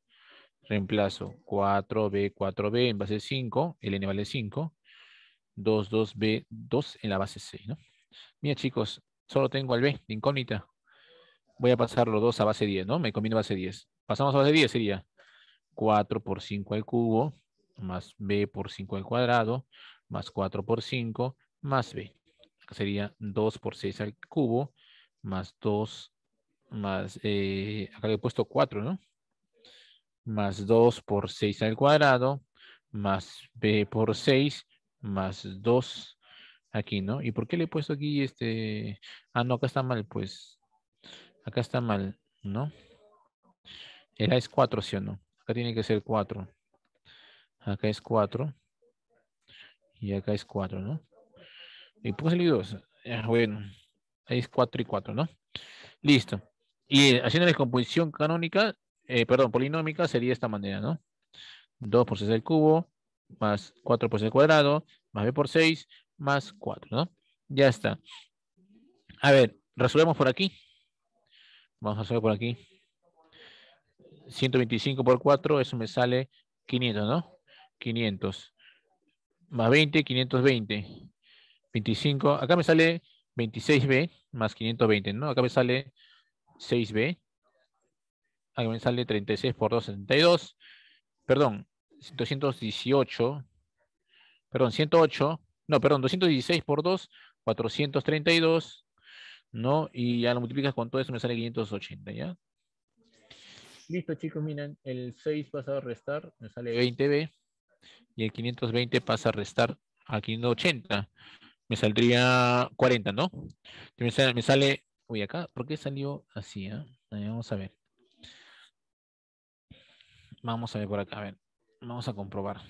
Reemplazo 4B, 4B en base 5. El n vale 5. 2, 2B, 2 en la base 6, ¿no? Mira, chicos, solo tengo al B, incógnita voy a pasar los dos a base 10, ¿no? Me combino base 10. Pasamos a base 10, sería 4 por 5 al cubo, más b por 5 al cuadrado, más 4 por 5, más b. Sería 2 por 6 al cubo, más 2, más, eh, acá le he puesto 4, ¿no? Más 2 por 6 al cuadrado, más b por 6, más 2 aquí, ¿no? ¿Y por qué le he puesto aquí este? Ah, no, acá está mal, pues Acá está mal, ¿no? Era es 4, ¿sí o no? Acá tiene que ser 4. Acá es 4. Y acá es 4, ¿no? Y puse el 2. Eh, bueno, ahí es 4 y 4, ¿no? Listo. Y haciendo la descomposición canónica, eh, perdón, polinómica, sería de esta manera, ¿no? 2 por 6 al cubo, más 4 por 6 al cuadrado, más b por 6, más 4, ¿no? Ya está. A ver, resolvemos por aquí. Vamos a hacer por aquí. 125 por 4, eso me sale 500, ¿no? 500. Más 20, 520. 25, acá me sale 26B más 520, ¿no? Acá me sale 6B. Acá me sale 36 por 2, 72. Perdón, 218. Perdón, 108. No, perdón, 216 por 2, 432 ¿no? Y ya lo multiplicas con todo eso, me sale 580, ¿ya? Listo, chicos, miren, el 6 pasa a restar, me sale 20B, y el 520 pasa a restar a 580. Me saldría 40, ¿no? me sale, me sale uy, acá, ¿por qué salió así? Ah? Vamos a ver. Vamos a ver por acá, a ver. Vamos a comprobar.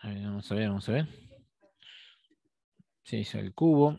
A ver, vamos a ver, vamos a ver. Sí, sale el cubo.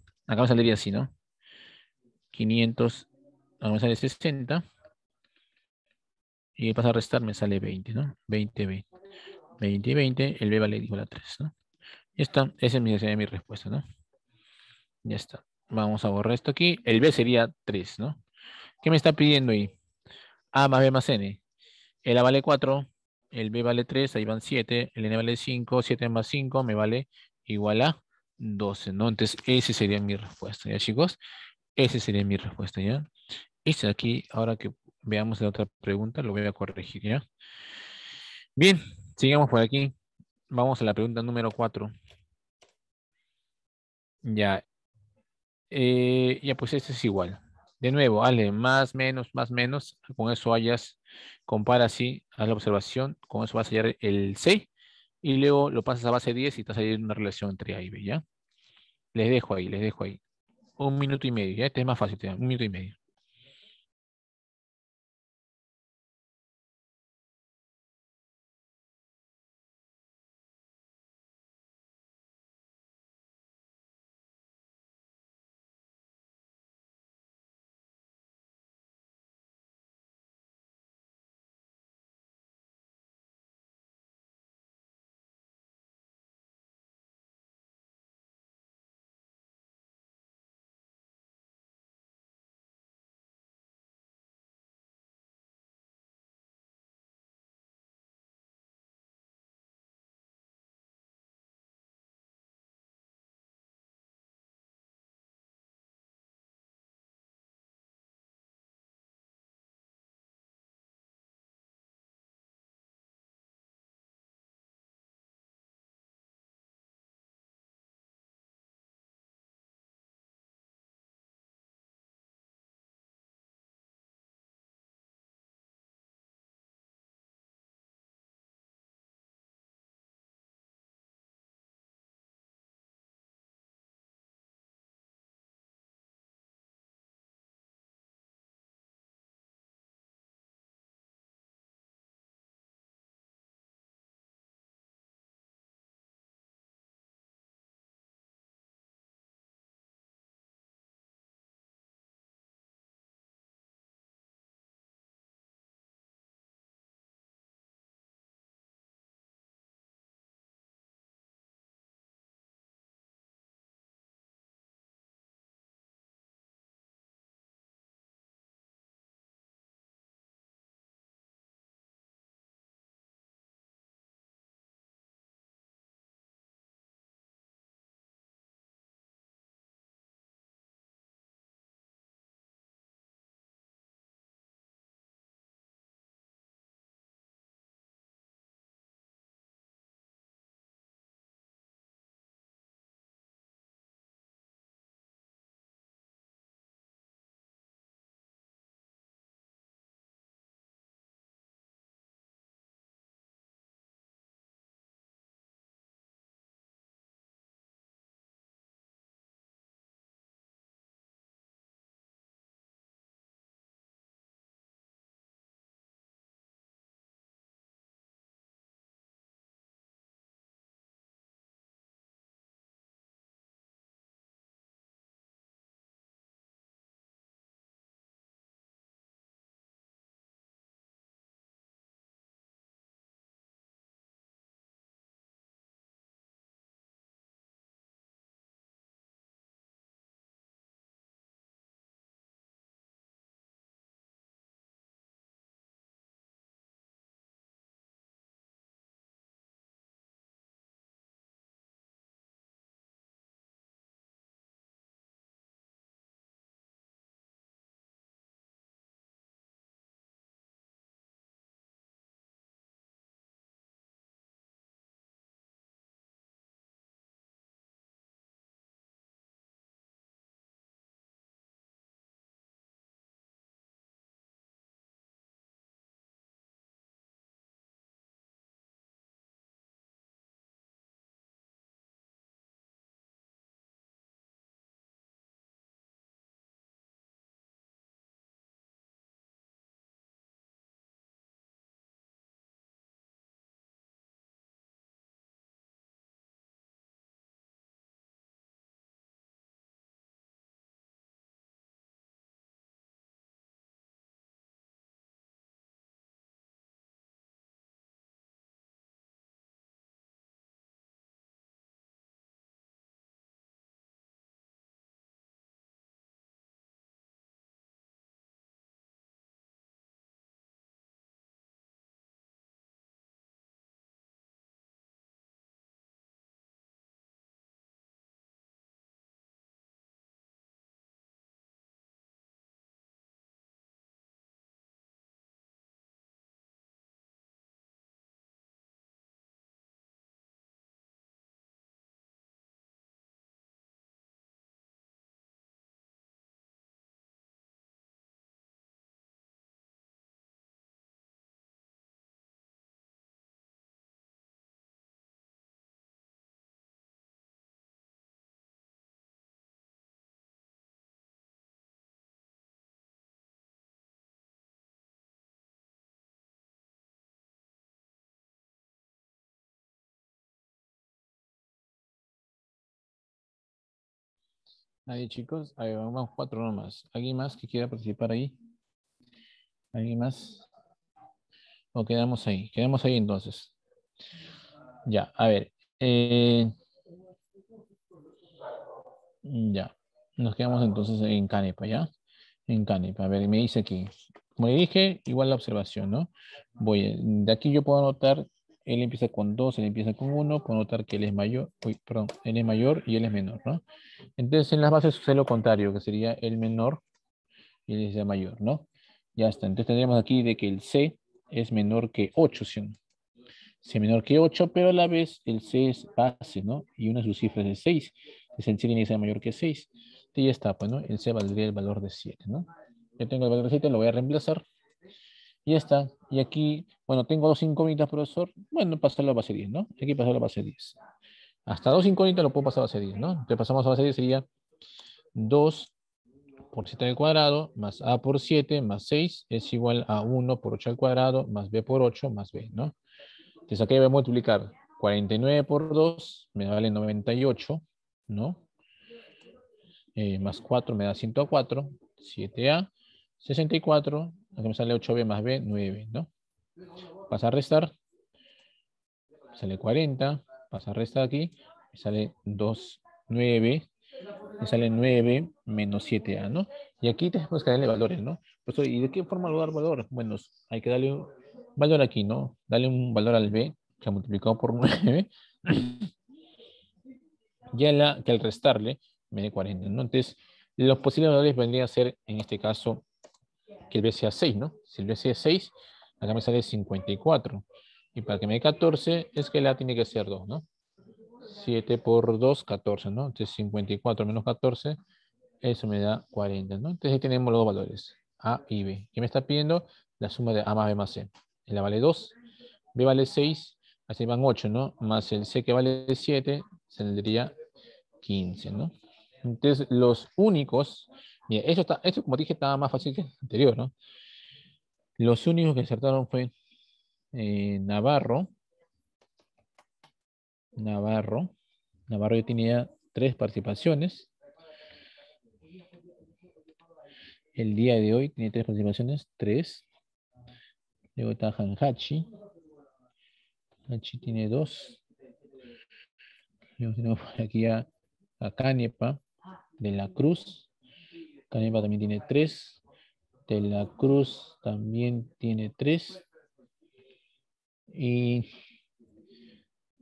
Acá me saldría así, ¿no? 500, Vamos a sale 60. Y pasa a restar, me sale 20, ¿no? 20, 20. 20 y 20, el B vale igual a 3, ¿no? Ya está, esa es mi respuesta, ¿no? Ya está. Vamos a borrar esto aquí. El B sería 3, ¿no? ¿Qué me está pidiendo ahí? A más B más N. El A vale 4, el B vale 3, ahí van 7, el N vale 5, 7 más 5 me vale igual a 12, ¿no? Entonces, esa sería mi respuesta, ¿ya chicos? Esa sería mi respuesta, ¿ya? Esta aquí, ahora que veamos la otra pregunta, lo voy a corregir, ¿ya? Bien, sigamos por aquí. Vamos a la pregunta número 4. Ya. Eh, ya, pues este es igual. De nuevo, Ale, más, menos, más, menos. Con eso hayas, compara así, a la observación. Con eso vas a hallar el 6 y luego lo pasas a base 10 y te va a salir una relación entre A y B, ¿ya? Les dejo ahí, les dejo ahí. Un minuto y medio, ya este es más fácil, un minuto y medio. Ahí, chicos. Ahí vamos, cuatro nomás. ¿Alguien más que quiera participar ahí? ¿Alguien más? ¿O quedamos ahí? Quedamos ahí entonces. Ya, a ver. Eh, ya. Nos quedamos entonces en Canepa, ¿ya? En Canepa. A ver, me dice aquí. Como dije, igual la observación, ¿no? Voy, de aquí yo puedo anotar él empieza con 2, él empieza con 1, puedo notar que él es mayor, uy, perdón, él es mayor y él es menor, ¿no? Entonces en las bases sucede lo contrario, que sería el menor y él es mayor, ¿no? Ya está, entonces tendríamos aquí de que el C es menor que 8, ¿sí? C menor que 8, pero a la vez el C es base, ¿no? Y una de sus cifras es 6, es el C tiene que ser mayor que 6. Y ya está, pues, ¿no? El C valdría el valor de 7, ¿no? Yo tengo el valor de 7, lo voy a reemplazar. Y está. Y aquí, bueno, tengo dos incógnitas, profesor. Bueno, pasar a base 10, ¿no? Aquí pasar a base 10. Hasta dos incógnitas lo puedo pasar a base 10, ¿no? Entonces pasamos a base 10 sería 2 por 7 al cuadrado más a por 7 más 6 es igual a 1 por 8 al cuadrado más b por 8 más b, ¿no? Entonces aquí voy a multiplicar 49 por 2 me vale 98, ¿no? Eh, más 4 me da 104, 7a, 64 Aquí me sale 8b más b, 9, ¿no? Pasa a restar. sale 40. Pasa a restar aquí. Me sale 2, 9. Me sale 9 menos 7a, ¿no? Y aquí tenemos que darle valores, ¿no? Pues, ¿Y de qué forma lo dar valor? Bueno, hay que darle un valor aquí, ¿no? Dale un valor al b, que ha multiplicado por 9. Y la, que al restarle me da 40, ¿no? Entonces, los posibles valores vendrían a ser, en este caso, que el B sea 6, ¿no? Si el B sea 6, acá me sale 54. Y para que me dé 14, es que la tiene que ser 2, ¿no? 7 por 2, 14, ¿no? Entonces 54 menos 14, eso me da 40, ¿no? Entonces ahí tenemos los dos valores, A y B. ¿Qué me está pidiendo? La suma de A más B más C. La vale 2, B vale 6, así van 8, ¿no? Más el C que vale 7, saldría 15, ¿no? Entonces los únicos eso, está, eso como dije estaba más fácil que el anterior, ¿no? Los únicos que acertaron fue eh, Navarro. Navarro. Navarro ya tenía tres participaciones. El día de hoy tiene tres participaciones. Tres. Luego está Hanhachi. Hanhachi tiene dos. aquí a, a de la Cruz también tiene tres. De la Cruz también tiene tres. Y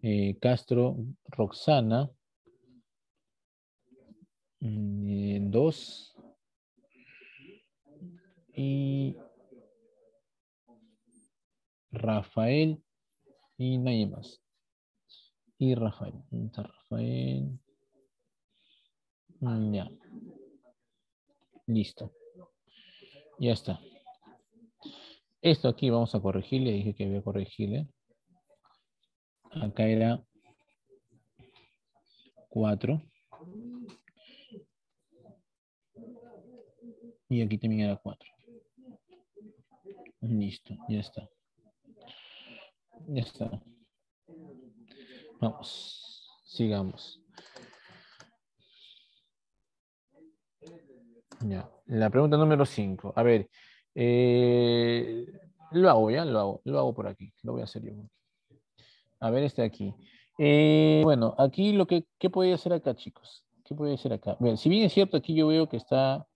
eh, Castro Roxana mm, eh, dos. Y Rafael y nadie más. Y Rafael. Rafael. Mm, Listo. Ya está. Esto aquí vamos a corregirle. Dije que voy a corregirle. ¿eh? Acá era cuatro. Y aquí también era 4. Listo, ya está. Ya está. Vamos, sigamos. Ya. La pregunta número 5. A ver, eh, lo hago, ya lo hago, lo hago por aquí, lo voy a hacer yo. A ver, este de aquí. Eh, bueno, aquí lo que, ¿qué podría hacer acá, chicos? ¿Qué podría hacer acá? Bueno, si bien es cierto, aquí yo veo que está,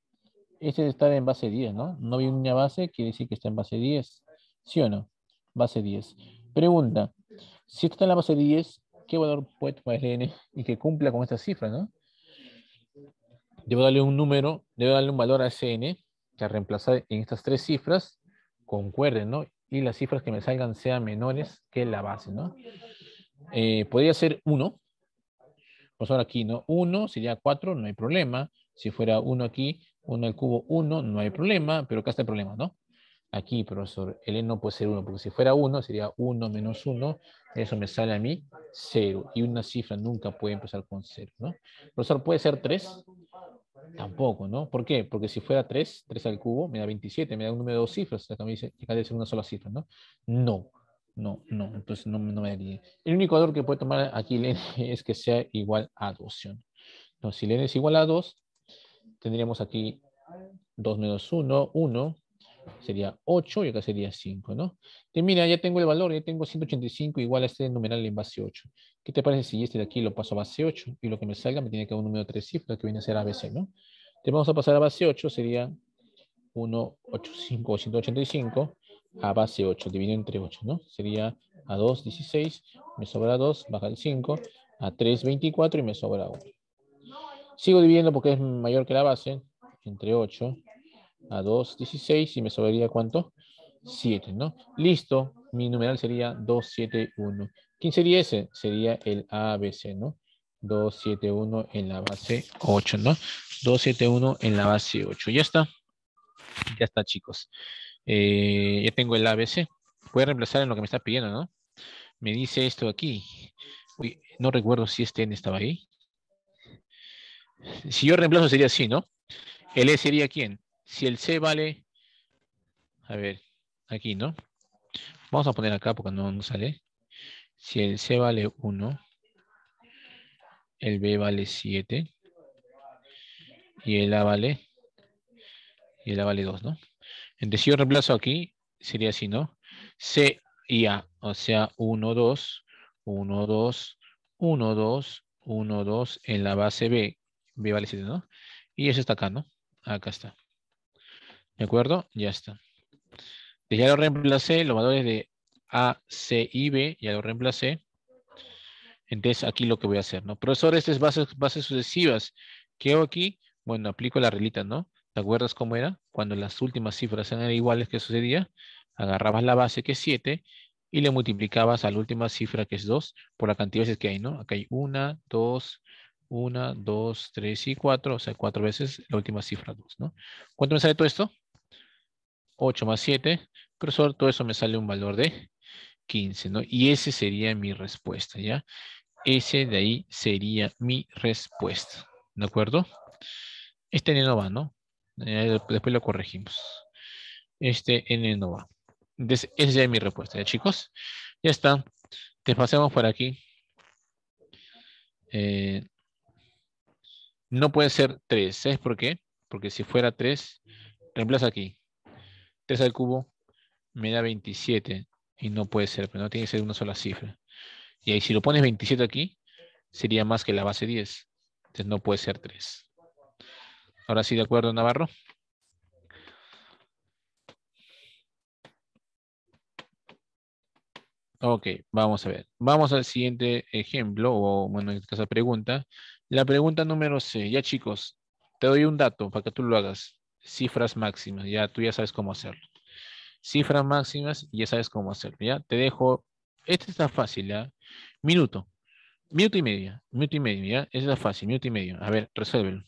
este está en base 10, ¿no? No vi una base, quiere decir que está en base 10. ¿Sí o no? Base 10. Pregunta, si está en la base 10, ¿qué valor puede tomar el N? Y que cumpla con esta cifra, ¿no? debo darle un número, debo darle un valor a ese n, que a reemplazar en estas tres cifras, concuerden, ¿no? Y las cifras que me salgan sean menores que la base, ¿no? Eh, podría ser 1. Profesor aquí, ¿no? 1 sería 4, no hay problema. Si fuera 1 aquí, 1 al cubo 1, no hay problema, pero acá está el problema, ¿no? Aquí, profesor, el n no puede ser 1, porque si fuera 1, sería 1 menos 1, eso me sale a mí 0, y una cifra nunca puede empezar con 0, ¿no? Profesor, ¿puede ser 3? Tampoco, ¿no? ¿Por qué? Porque si fuera 3, 3 al cubo, me da 27, me da un número de dos cifras, acá me dice, que cada es una sola cifra, ¿no? No, no, no, entonces no, no me daría. El único valor que puede tomar aquí len es que sea igual a 2, Entonces, si len es igual a 2, tendríamos aquí 2 menos 1, 1, sería 8 y acá sería 5, ¿no? Y mira, ya tengo el valor, ya tengo 185 igual a este numeral en base 8. ¿Qué te parece si este de aquí lo paso a base 8 y lo que me salga me tiene que dar un número de tres cifras que viene a ser ABC, ¿no? Te vamos a pasar a base 8, sería 185 185 a base 8, dividido entre 8, ¿no? Sería a 2, 16, me sobra 2, baja el 5, a 3, 24 y me sobra 1. Sigo dividiendo porque es mayor que la base, entre 8, a 2, 16 y me sobraría cuánto? 7, ¿no? Listo, mi numeral sería 2, 7, 1. ¿Quién sería ese? Sería el ABC, ¿no? 2, 7, 1 en la base 8, ¿no? 2, 7, 1 en la base 8. Ya está. Ya está, chicos. Eh, ya tengo el ABC. Voy reemplazar en lo que me está pidiendo, ¿no? Me dice esto aquí. Uy, no recuerdo si este N estaba ahí. Si yo reemplazo sería así, ¿no? ¿El E sería quién? si el C vale, a ver, aquí, ¿no? Vamos a poner acá porque no, nos sale. Si el C vale 1, el B vale 7 y el A vale y el A vale 2, ¿no? Entonces, si yo reemplazo aquí, sería así, ¿no? C y A, o sea, 1, 2, 1, 2, 1, 2, 1, 2 en la base B. B vale 7, ¿no? Y eso está acá, ¿no? Acá está. ¿De acuerdo? Ya está. Ya lo reemplacé, los valores de A, C y B, ya lo reemplacé. Entonces, aquí lo que voy a hacer, ¿no? Profesor, estas bases, bases sucesivas. ¿Qué hago aquí? Bueno, aplico la reglita, ¿no? ¿Te acuerdas cómo era? Cuando las últimas cifras eran iguales, ¿qué sucedía? Agarrabas la base, que es 7, y le multiplicabas a la última cifra, que es 2, por la cantidad de veces que hay, ¿no? Acá hay 1, 2, 1, 2, 3 y 4, o sea, 4 veces la última cifra 2, ¿no? ¿Cuánto me sale todo esto? 8 más 7, pero sobre todo eso me sale un valor de 15, ¿no? Y ese sería mi respuesta, ¿ya? Ese de ahí sería mi respuesta, ¿de acuerdo? Este n no va, ¿no? Eh, después lo corregimos. Este n no va. Entonces, esa es mi respuesta, ¿ya chicos? Ya está. pasemos por aquí. Eh, no puede ser 3, ¿sabes por qué? Porque si fuera 3, reemplaza aquí. 3 al cubo me da 27. Y no puede ser, pero pues, no tiene que ser una sola cifra. Y ahí si lo pones 27 aquí, sería más que la base 10. Entonces no puede ser 3. Ahora sí, ¿de acuerdo, Navarro? Ok, vamos a ver. Vamos al siguiente ejemplo, o bueno, en este caso pregunta. La pregunta número C. Ya chicos, te doy un dato para que tú lo hagas cifras máximas, ya tú ya sabes cómo hacerlo. Cifras máximas, ya sabes cómo hacerlo, ya. Te dejo, este está fácil, ya. Minuto, minuto y medio, minuto y medio, ya. es fácil, minuto y medio. A ver, resuélvelo.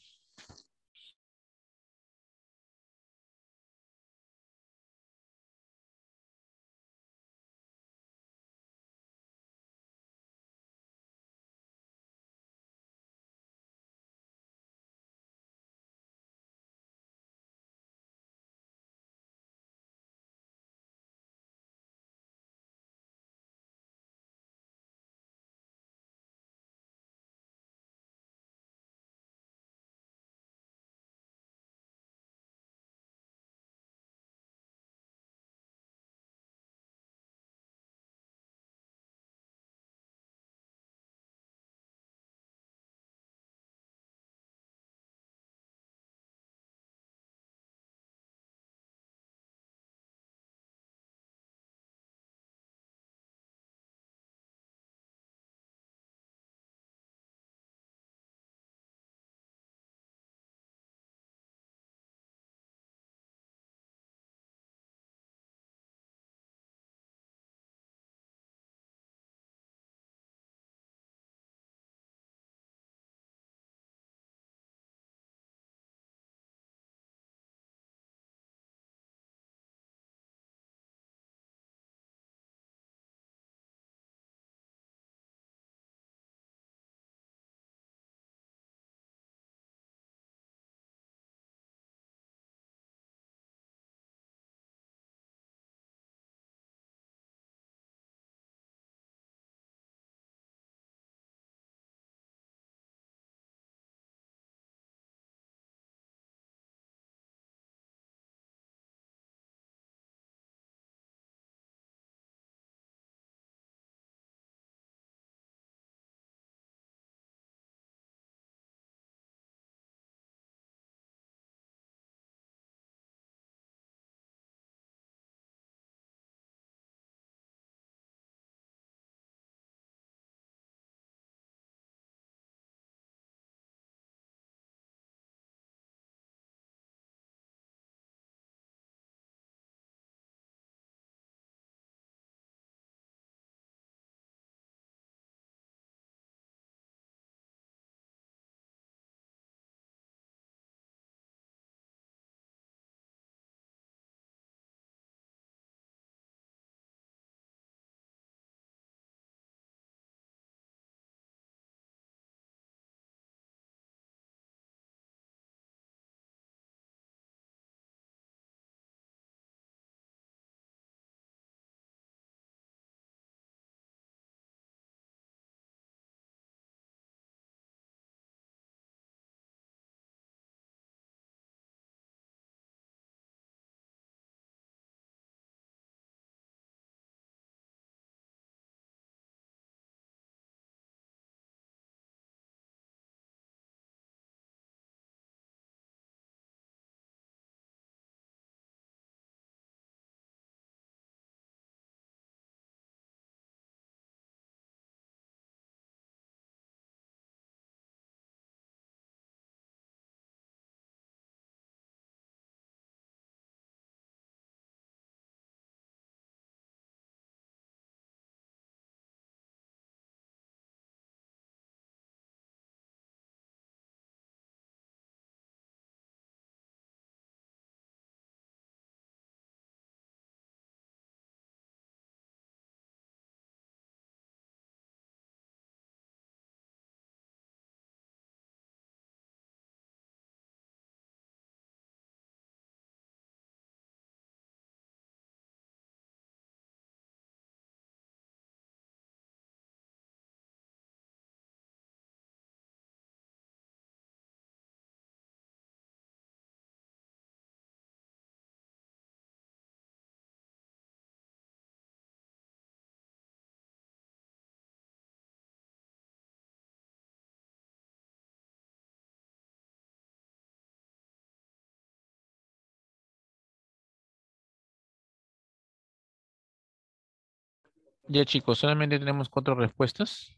Ya chicos, solamente tenemos cuatro respuestas.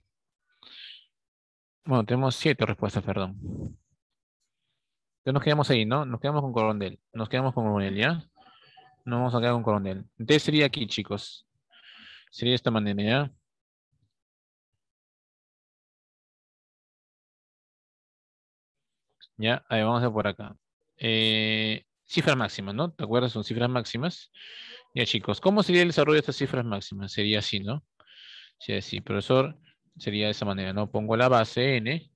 Bueno, tenemos siete respuestas, perdón. Entonces nos quedamos ahí, ¿no? Nos quedamos con coronel. Nos quedamos con Coronel, ¿ya? Nos vamos a quedar con coronel. Entonces sería aquí, chicos. Sería de esta manera, ¿ya? Ya, ahí vamos a por acá. Eh, cifras máximas, ¿no? ¿Te acuerdas? Son cifras máximas. Ya chicos, ¿cómo sería el desarrollo de estas cifras máximas? Sería así, ¿no? Sería así, profesor, sería de esa manera, ¿no? Pongo la base n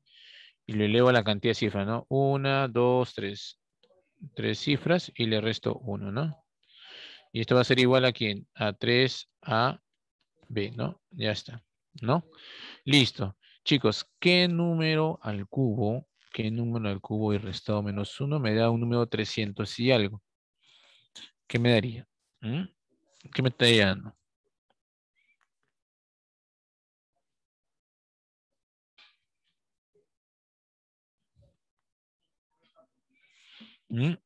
y le elevo a la cantidad de cifras, ¿no? Una, dos, tres. Tres cifras y le resto uno, ¿no? Y esto va a ser igual a quién? A 3, a b, ¿no? Ya está, ¿no? Listo. Chicos, ¿qué número al cubo, qué número al cubo y restado menos uno? me da un número 300 y algo? ¿Qué me daría? Mm. ¿Qué me está mm.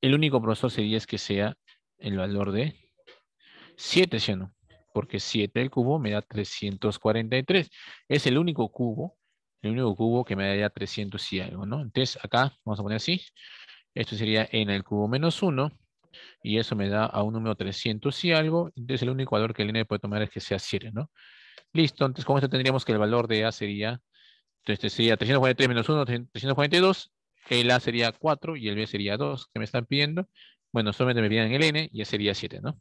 El único profesor sería que sea el valor de 7, ¿sí o no? Porque 7 al cubo me da 343. Es el único cubo, el único cubo que me daría 300 y algo, ¿no? Entonces, acá vamos a poner así. Esto sería n al cubo menos 1 y eso me da a un número 300 y algo, entonces el único valor que el n puede tomar es que sea 7, ¿no? Listo, entonces con esto tendríamos que el valor de A sería, entonces este sería 343 menos 1, 342, el A sería 4 y el B sería 2, que me están pidiendo. Bueno, solamente me piden el N y ya sería 7, ¿no?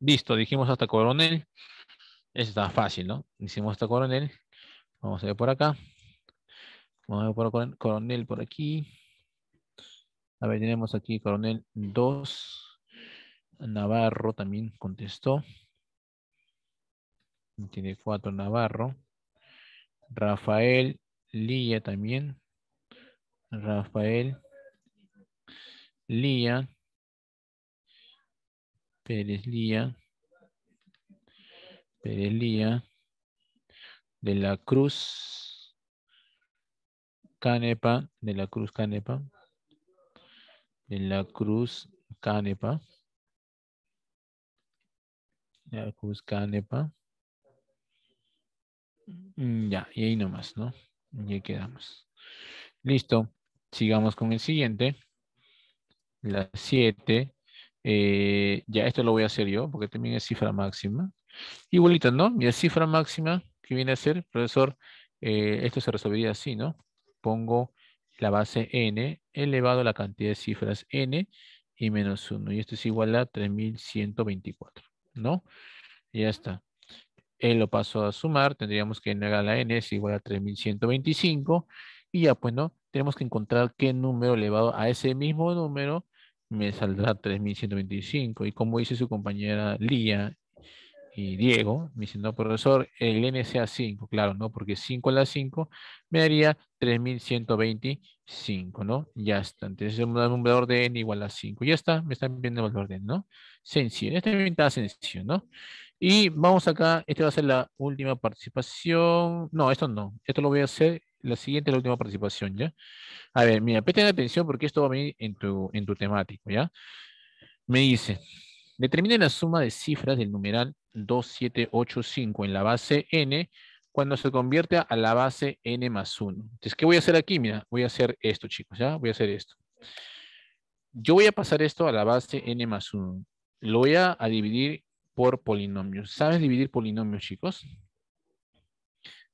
Listo, dijimos hasta coronel. Eso tan fácil, ¿no? Hicimos hasta coronel. Vamos a ver por acá. Vamos a ver por coronel por aquí. A ver, tenemos aquí Coronel 2. Navarro también contestó. Tiene cuatro Navarro. Rafael Lía también. Rafael Lía. Pérez Lía. Pérez Lía. De la Cruz Canepa. De la Cruz Canepa en la cruz canepa. La cruz canepa. Mm, ya, y ahí nomás, ¿no? Y ahí quedamos. Listo. Sigamos con el siguiente. La 7. Eh, ya esto lo voy a hacer yo porque también es cifra máxima. Igualita, ¿no? Y cifra máxima que viene a ser, profesor, eh, esto se resolvería así, ¿no? Pongo la base n elevado a la cantidad de cifras n y menos 1. Y esto es igual a 3124, ¿no? Y ya está. Él lo pasó a sumar, tendríamos que negar la n es igual a 3125. Y ya, pues, ¿no? Tenemos que encontrar qué número elevado a ese mismo número me saldrá 3125. Y como dice su compañera Lía y Diego, me dice, no, profesor, el n sea 5, claro, ¿no? Porque 5 a la 5 me daría 3125, ¿no? Ya está. Entonces, un numerador de n igual a 5. Ya está, me están viendo el valor de n, ¿no? Sencillo. Esta ventaja sencillo, ¿no? Y vamos acá, esta va a ser la última participación. No, esto no. Esto lo voy a hacer la siguiente, la última participación, ¿ya? A ver, mira, presten atención porque esto va a venir en tu, en tu temático, ¿ya? Me dice, determine la suma de cifras del numeral 2785 en la base n cuando se convierte a la base n más 1. Entonces, ¿qué voy a hacer aquí? Mira, voy a hacer esto, chicos, ¿ya? Voy a hacer esto. Yo voy a pasar esto a la base n más 1. Lo voy a, dividir por polinomios. ¿Sabes dividir polinomios, chicos?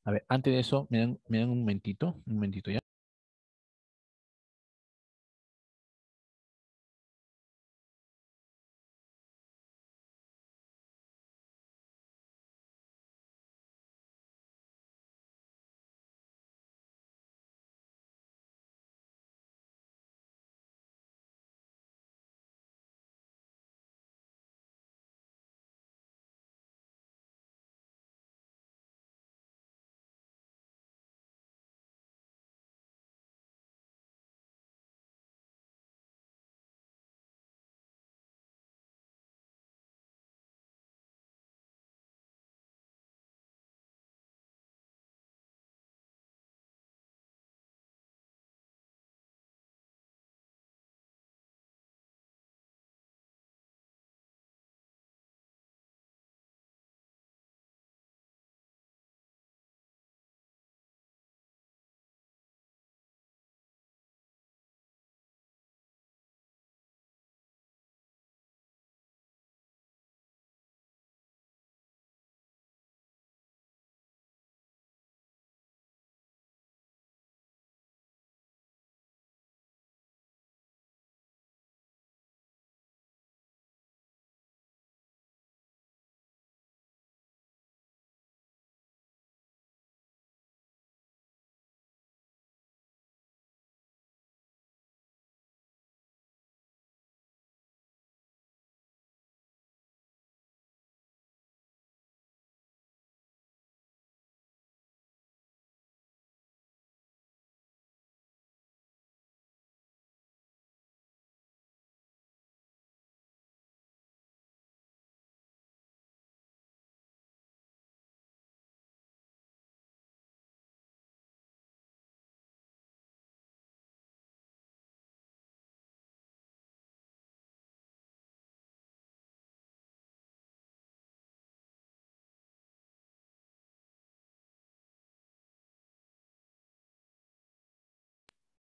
A ver, antes de eso, me dan, me dan un momentito, un momentito, ¿ya?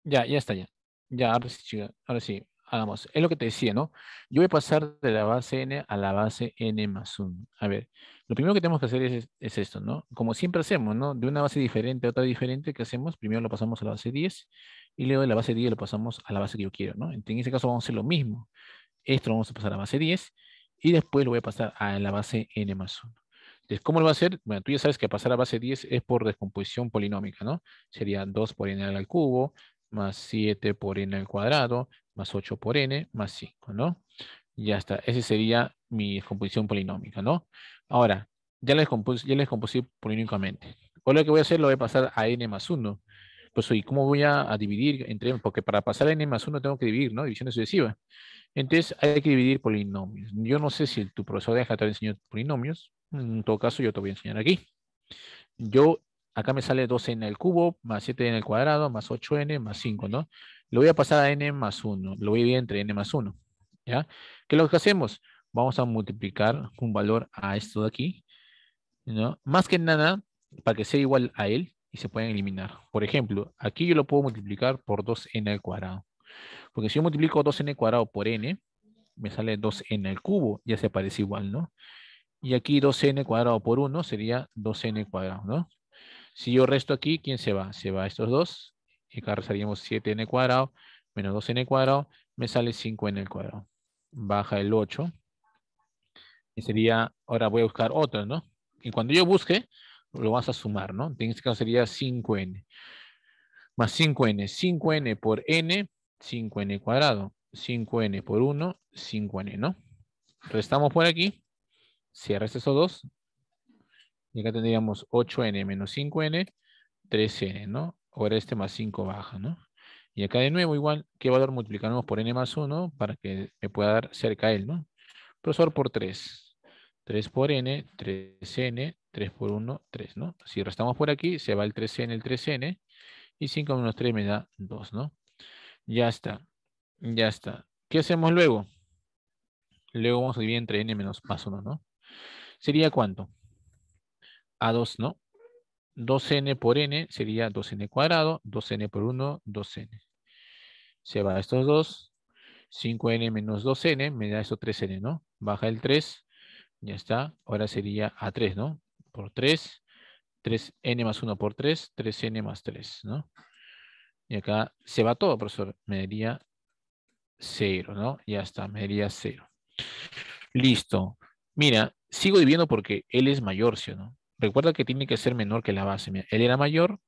Ya, ya está ya. Ya, ahora sí, ahora sí, hagamos. Es lo que te decía, ¿no? Yo voy a pasar de la base n a la base n más 1. A ver, lo primero que tenemos que hacer es, esto, ¿no? Como siempre hacemos, ¿no? De una base diferente a otra diferente, ¿qué hacemos? Primero lo pasamos a la base 10 y luego de la base 10 lo pasamos a la base que yo quiero, ¿no? en ese caso vamos a hacer lo mismo. Esto lo vamos a pasar a base 10 y después lo voy a pasar a la base n más 1. Entonces, ¿cómo lo va a hacer? Bueno, tú ya sabes que pasar a base 10 es por descomposición polinómica, ¿no? Sería 2 por n al cubo más 7 por n al cuadrado, más 8 por n, más 5, ¿no? Ya está. Esa sería mi descomposición polinómica, ¿no? Ahora, ya la descompuse, ya la polinómicamente. o lo que voy a hacer lo voy a pasar a n más 1. Pues, ¿y cómo voy a, dividir entre Porque para pasar a n más 1 tengo que dividir, ¿no? División sucesiva. Entonces, hay que dividir polinomios. Yo no sé si tu profesor deja de enseñar polinomios. En todo caso, yo te voy a enseñar aquí. Yo Acá me sale 2n al cubo, más 7n al cuadrado, más 8n, más 5, ¿no? Lo voy a pasar a n más 1, lo voy a dividir entre n más 1, ¿ya? ¿Qué es lo que hacemos? Vamos a multiplicar un valor a esto de aquí, ¿no? Más que nada, para que sea igual a él y se puedan eliminar. Por ejemplo, aquí yo lo puedo multiplicar por 2n al cuadrado. Porque si yo multiplico 2n al cuadrado por n, me sale 2n al cubo, ya se parece igual, ¿no? Y aquí 2n cuadrado por 1 sería 2n cuadrado, ¿no? Si yo resto aquí, ¿quién se va? Se va estos dos. Y acá rezaríamos 7n cuadrado menos 2n cuadrado. Me sale 5n cuadrado. Baja el 8. Y sería, ahora voy a buscar otro, ¿no? Y cuando yo busque, lo vas a sumar, ¿no? En este caso sería 5n. Más 5n. 5n por n, 5n cuadrado. 5n por 1, 5n, ¿no? Restamos por aquí. Cierras esos dos. Y acá tendríamos 8n menos 5n, 3n, ¿no? Ahora este más 5 baja, ¿no? Y acá de nuevo igual, ¿qué valor multiplicamos por n más 1 para que me pueda dar cerca él, ¿no? Profesor por 3. 3 por n, 3n, 3 por 1, 3, ¿no? Si restamos por aquí, se va el 3n, el 3n, y 5 menos 3 me da 2, ¿no? Ya está, ya está. ¿Qué hacemos luego? Luego vamos a dividir entre n menos más 1, ¿no? ¿Sería cuánto? A2, ¿no? 2n por n sería 2n cuadrado, 2n por 1, 2n. Se va a estos dos, 5n menos 2n, me da eso 3n, ¿no? Baja el 3, ya está. Ahora sería A3, ¿no? Por 3, 3n más 1 por 3, 3n más 3, ¿no? Y acá se va todo, profesor. Me daría 0, ¿no? Ya está, me daría 0. Listo. Mira, sigo dividiendo porque él es mayor, ¿sí o no? Recuerda que tiene que ser menor que la base. Mira, él era mayor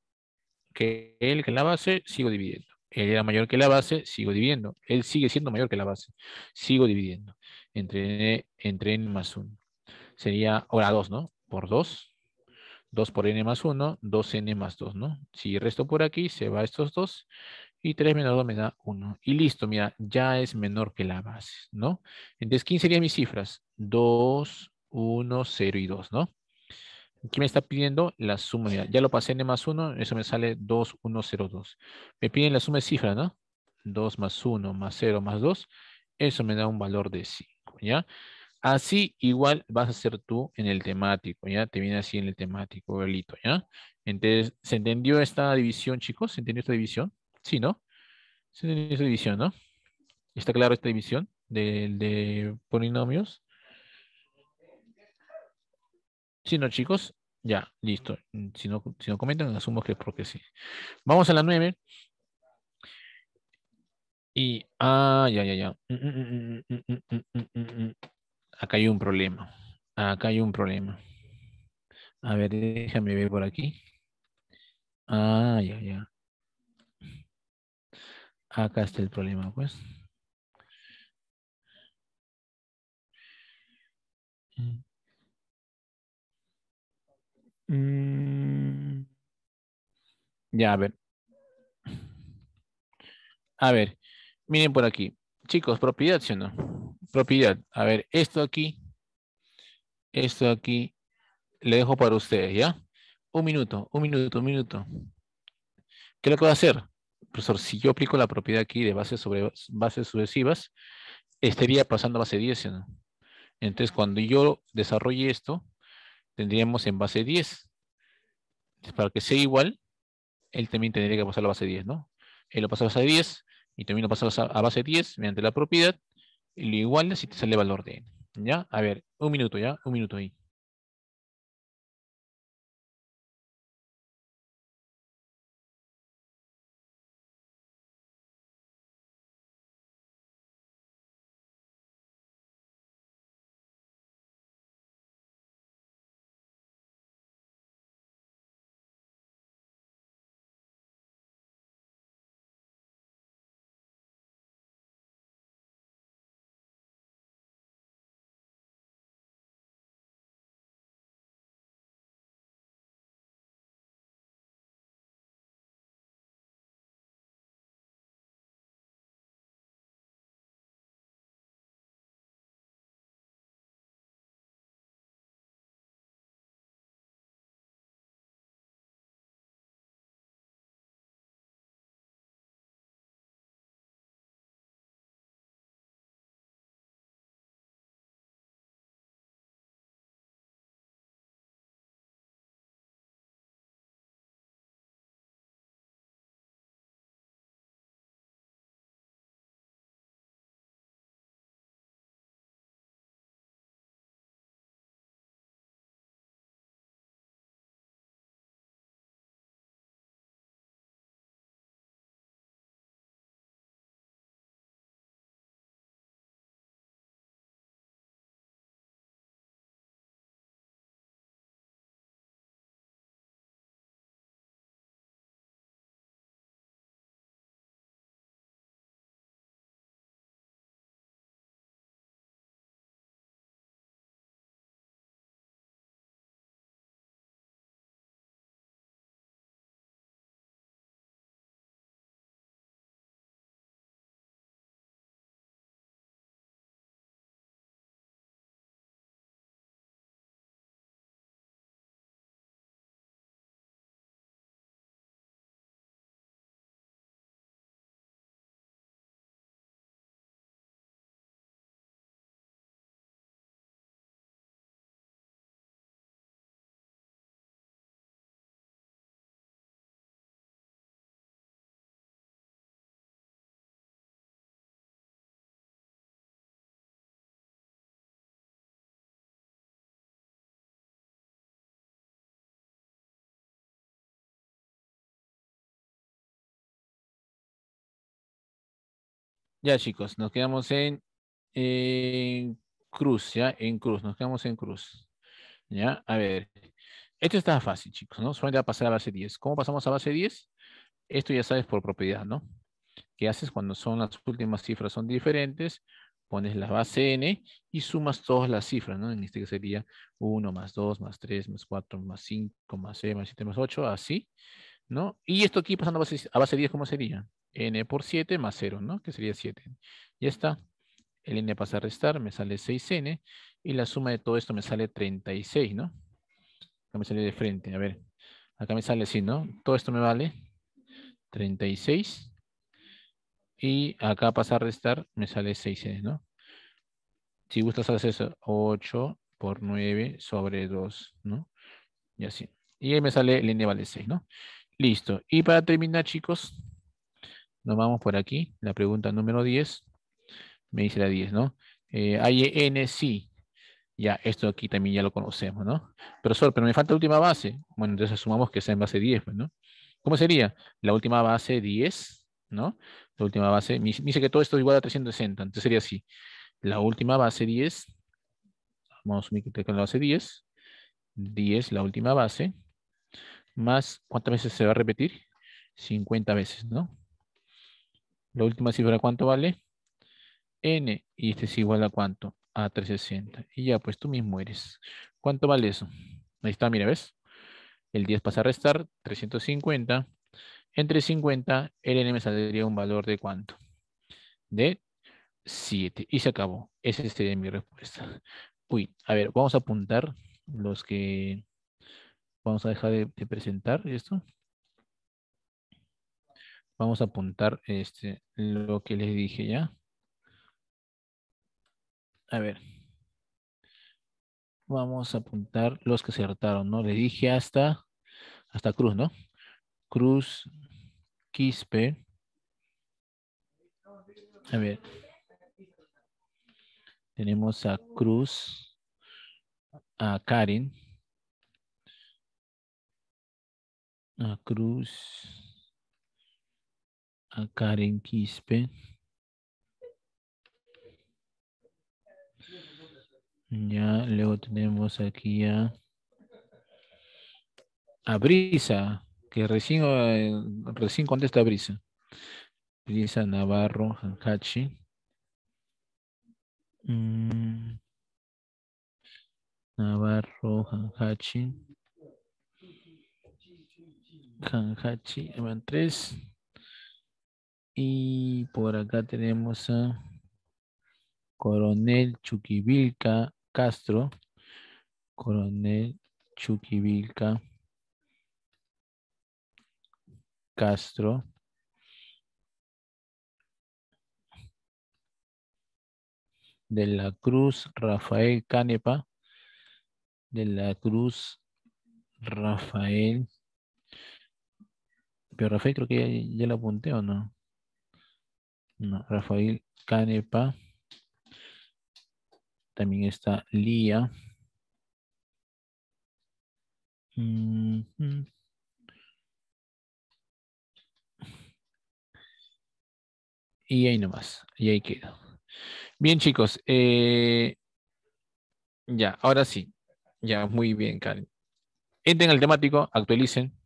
que él que la base, sigo dividiendo. Él era mayor que la base, sigo dividiendo. Él sigue siendo mayor que la base. Sigo dividiendo. Entre, entre n más 1. Sería, ahora 2, ¿no? Por 2. 2 por n más 1, 2n más 2, ¿no? Si resto por aquí, se va estos dos. Y 3 menos 2 me da 1. Y listo, mira, ya es menor que la base, ¿no? Entonces, ¿quién serían mis cifras? 2, 1, 0 y 2, ¿no? Aquí me está pidiendo la suma. Ya, lo pasé n más 1, eso me sale 2, 1, 0, 2. Me piden la suma de cifras, ¿no? 2 más 1 más 0 más 2. Eso me da un valor de 5, ¿ya? Así igual vas a hacer tú en el temático, ¿ya? Te viene así en el temático, Belito, ¿ya? Entonces, ¿se entendió esta división, chicos? ¿Se entendió esta división? Sí, ¿no? Se entendió esta división, ¿no? ¿Está claro esta división de, de polinomios? Si no, chicos, ya, listo. Mm, si no, si no comentan, asumo que es porque sí. Vamos a la 9. Y, ah, ya, ya, ya. Acá hay un problema. Acá hay un problema. A ver, déjame ver por aquí. Ah, ya, ya. Acá está el problema, pues. Mm. Mm. Ya, a ver. A ver, miren por aquí. Chicos, propiedad, ¿sí o no? Propiedad. A ver, esto aquí, esto aquí, le dejo para ustedes, ¿ya? Un minuto, un minuto, un minuto. ¿Qué es lo que voy a hacer? Profesor, si yo aplico la propiedad aquí de bases sobre bases sucesivas, estaría pasando a base 10, ¿no? Entonces, cuando yo desarrolle esto, tendríamos en base 10. para que sea igual, él también tendría que pasar a base 10, ¿no? Él lo pasa a base 10 y también lo pasa a base 10 mediante la propiedad lo iguala si te sale el valor de n. ¿Ya? A ver, un minuto, ¿ya? Un minuto ahí. Ya, chicos, nos quedamos en, cruz, ¿ya? En cruz, nos quedamos en cruz. ¿Ya? A ver. Esto está fácil, chicos, ¿no? Solamente va a pasar a base 10. ¿Cómo pasamos a base 10? Esto ya sabes por propiedad, ¿no? ¿Qué haces cuando son las últimas cifras son diferentes? Pones la base n y sumas todas las cifras, ¿no? En este que sería 1 más 2 más 3 más 4 más 5 más 6 más 7 más 8, así, ¿no? Y esto aquí pasando a base, a base 10, ¿cómo sería? n por 7 más 0, ¿no? Que sería 7. Ya está. El n pasa a restar, me sale 6n. Y la suma de todo esto me sale 36, ¿no? Acá me sale de frente, a ver. Acá me sale así, ¿no? Todo esto me vale 36. Y acá pasa a restar, me sale 6n, ¿no? Si gustas hacer eso, 8 por 9 sobre 2, ¿no? Y así. Y ahí me sale el n vale 6, ¿no? Listo. Y para terminar, chicos, nos vamos por aquí, la pregunta número 10. Me dice la 10, ¿no? Eh, e N, sí. Ya, esto aquí también ya lo conocemos, ¿no? Profesor, pero me falta la última base. Bueno, entonces asumamos que sea en base 10, pues, ¿no? ¿Cómo sería? La última base 10, ¿no? La última base, me dice que todo esto es igual a 360, entonces sería así. La última base 10, vamos a asumir que tengo la base 10, 10, la última base, más, ¿cuántas veces se va a repetir? 50 veces, ¿no? La última cifra, ¿cuánto vale? N. Y este es igual a cuánto? A 360. Y ya, pues tú mismo eres. ¿Cuánto vale eso? Ahí está, mira, ¿ves? El 10 pasa a restar, 350. Entre 50, el N me saldría un valor de cuánto? De 7. Y se acabó. Esa sería mi respuesta. Uy, a ver, vamos a apuntar los que... Vamos a dejar de, de presentar esto vamos a apuntar este, lo que les dije ya. A ver. Vamos a apuntar los que se ¿no? le dije hasta, hasta Cruz, ¿no? Cruz, Quispe. A ver. Tenemos a Cruz, a Karin. A Cruz a Karen Quispe. Ya, luego tenemos aquí a, a Brisa, que recién, eh, recién contesta Brisa. Brisa Navarro Hanhachi, mm. Navarro Hanhachi, Hanhachi, van tres. Y por acá tenemos a Coronel Chuquivilca Castro. Coronel Chuquivilca Castro. De la Cruz Rafael Canepa. De la Cruz Rafael. Pero Rafael creo que ya, ya apunté o no. Rafael Canepa. También está Lía. Mm-hmm. Y ahí nomás, y ahí queda. Bien, chicos. Eh, ya, ahora sí. Ya, muy bien, Karen. Entren al temático, actualicen.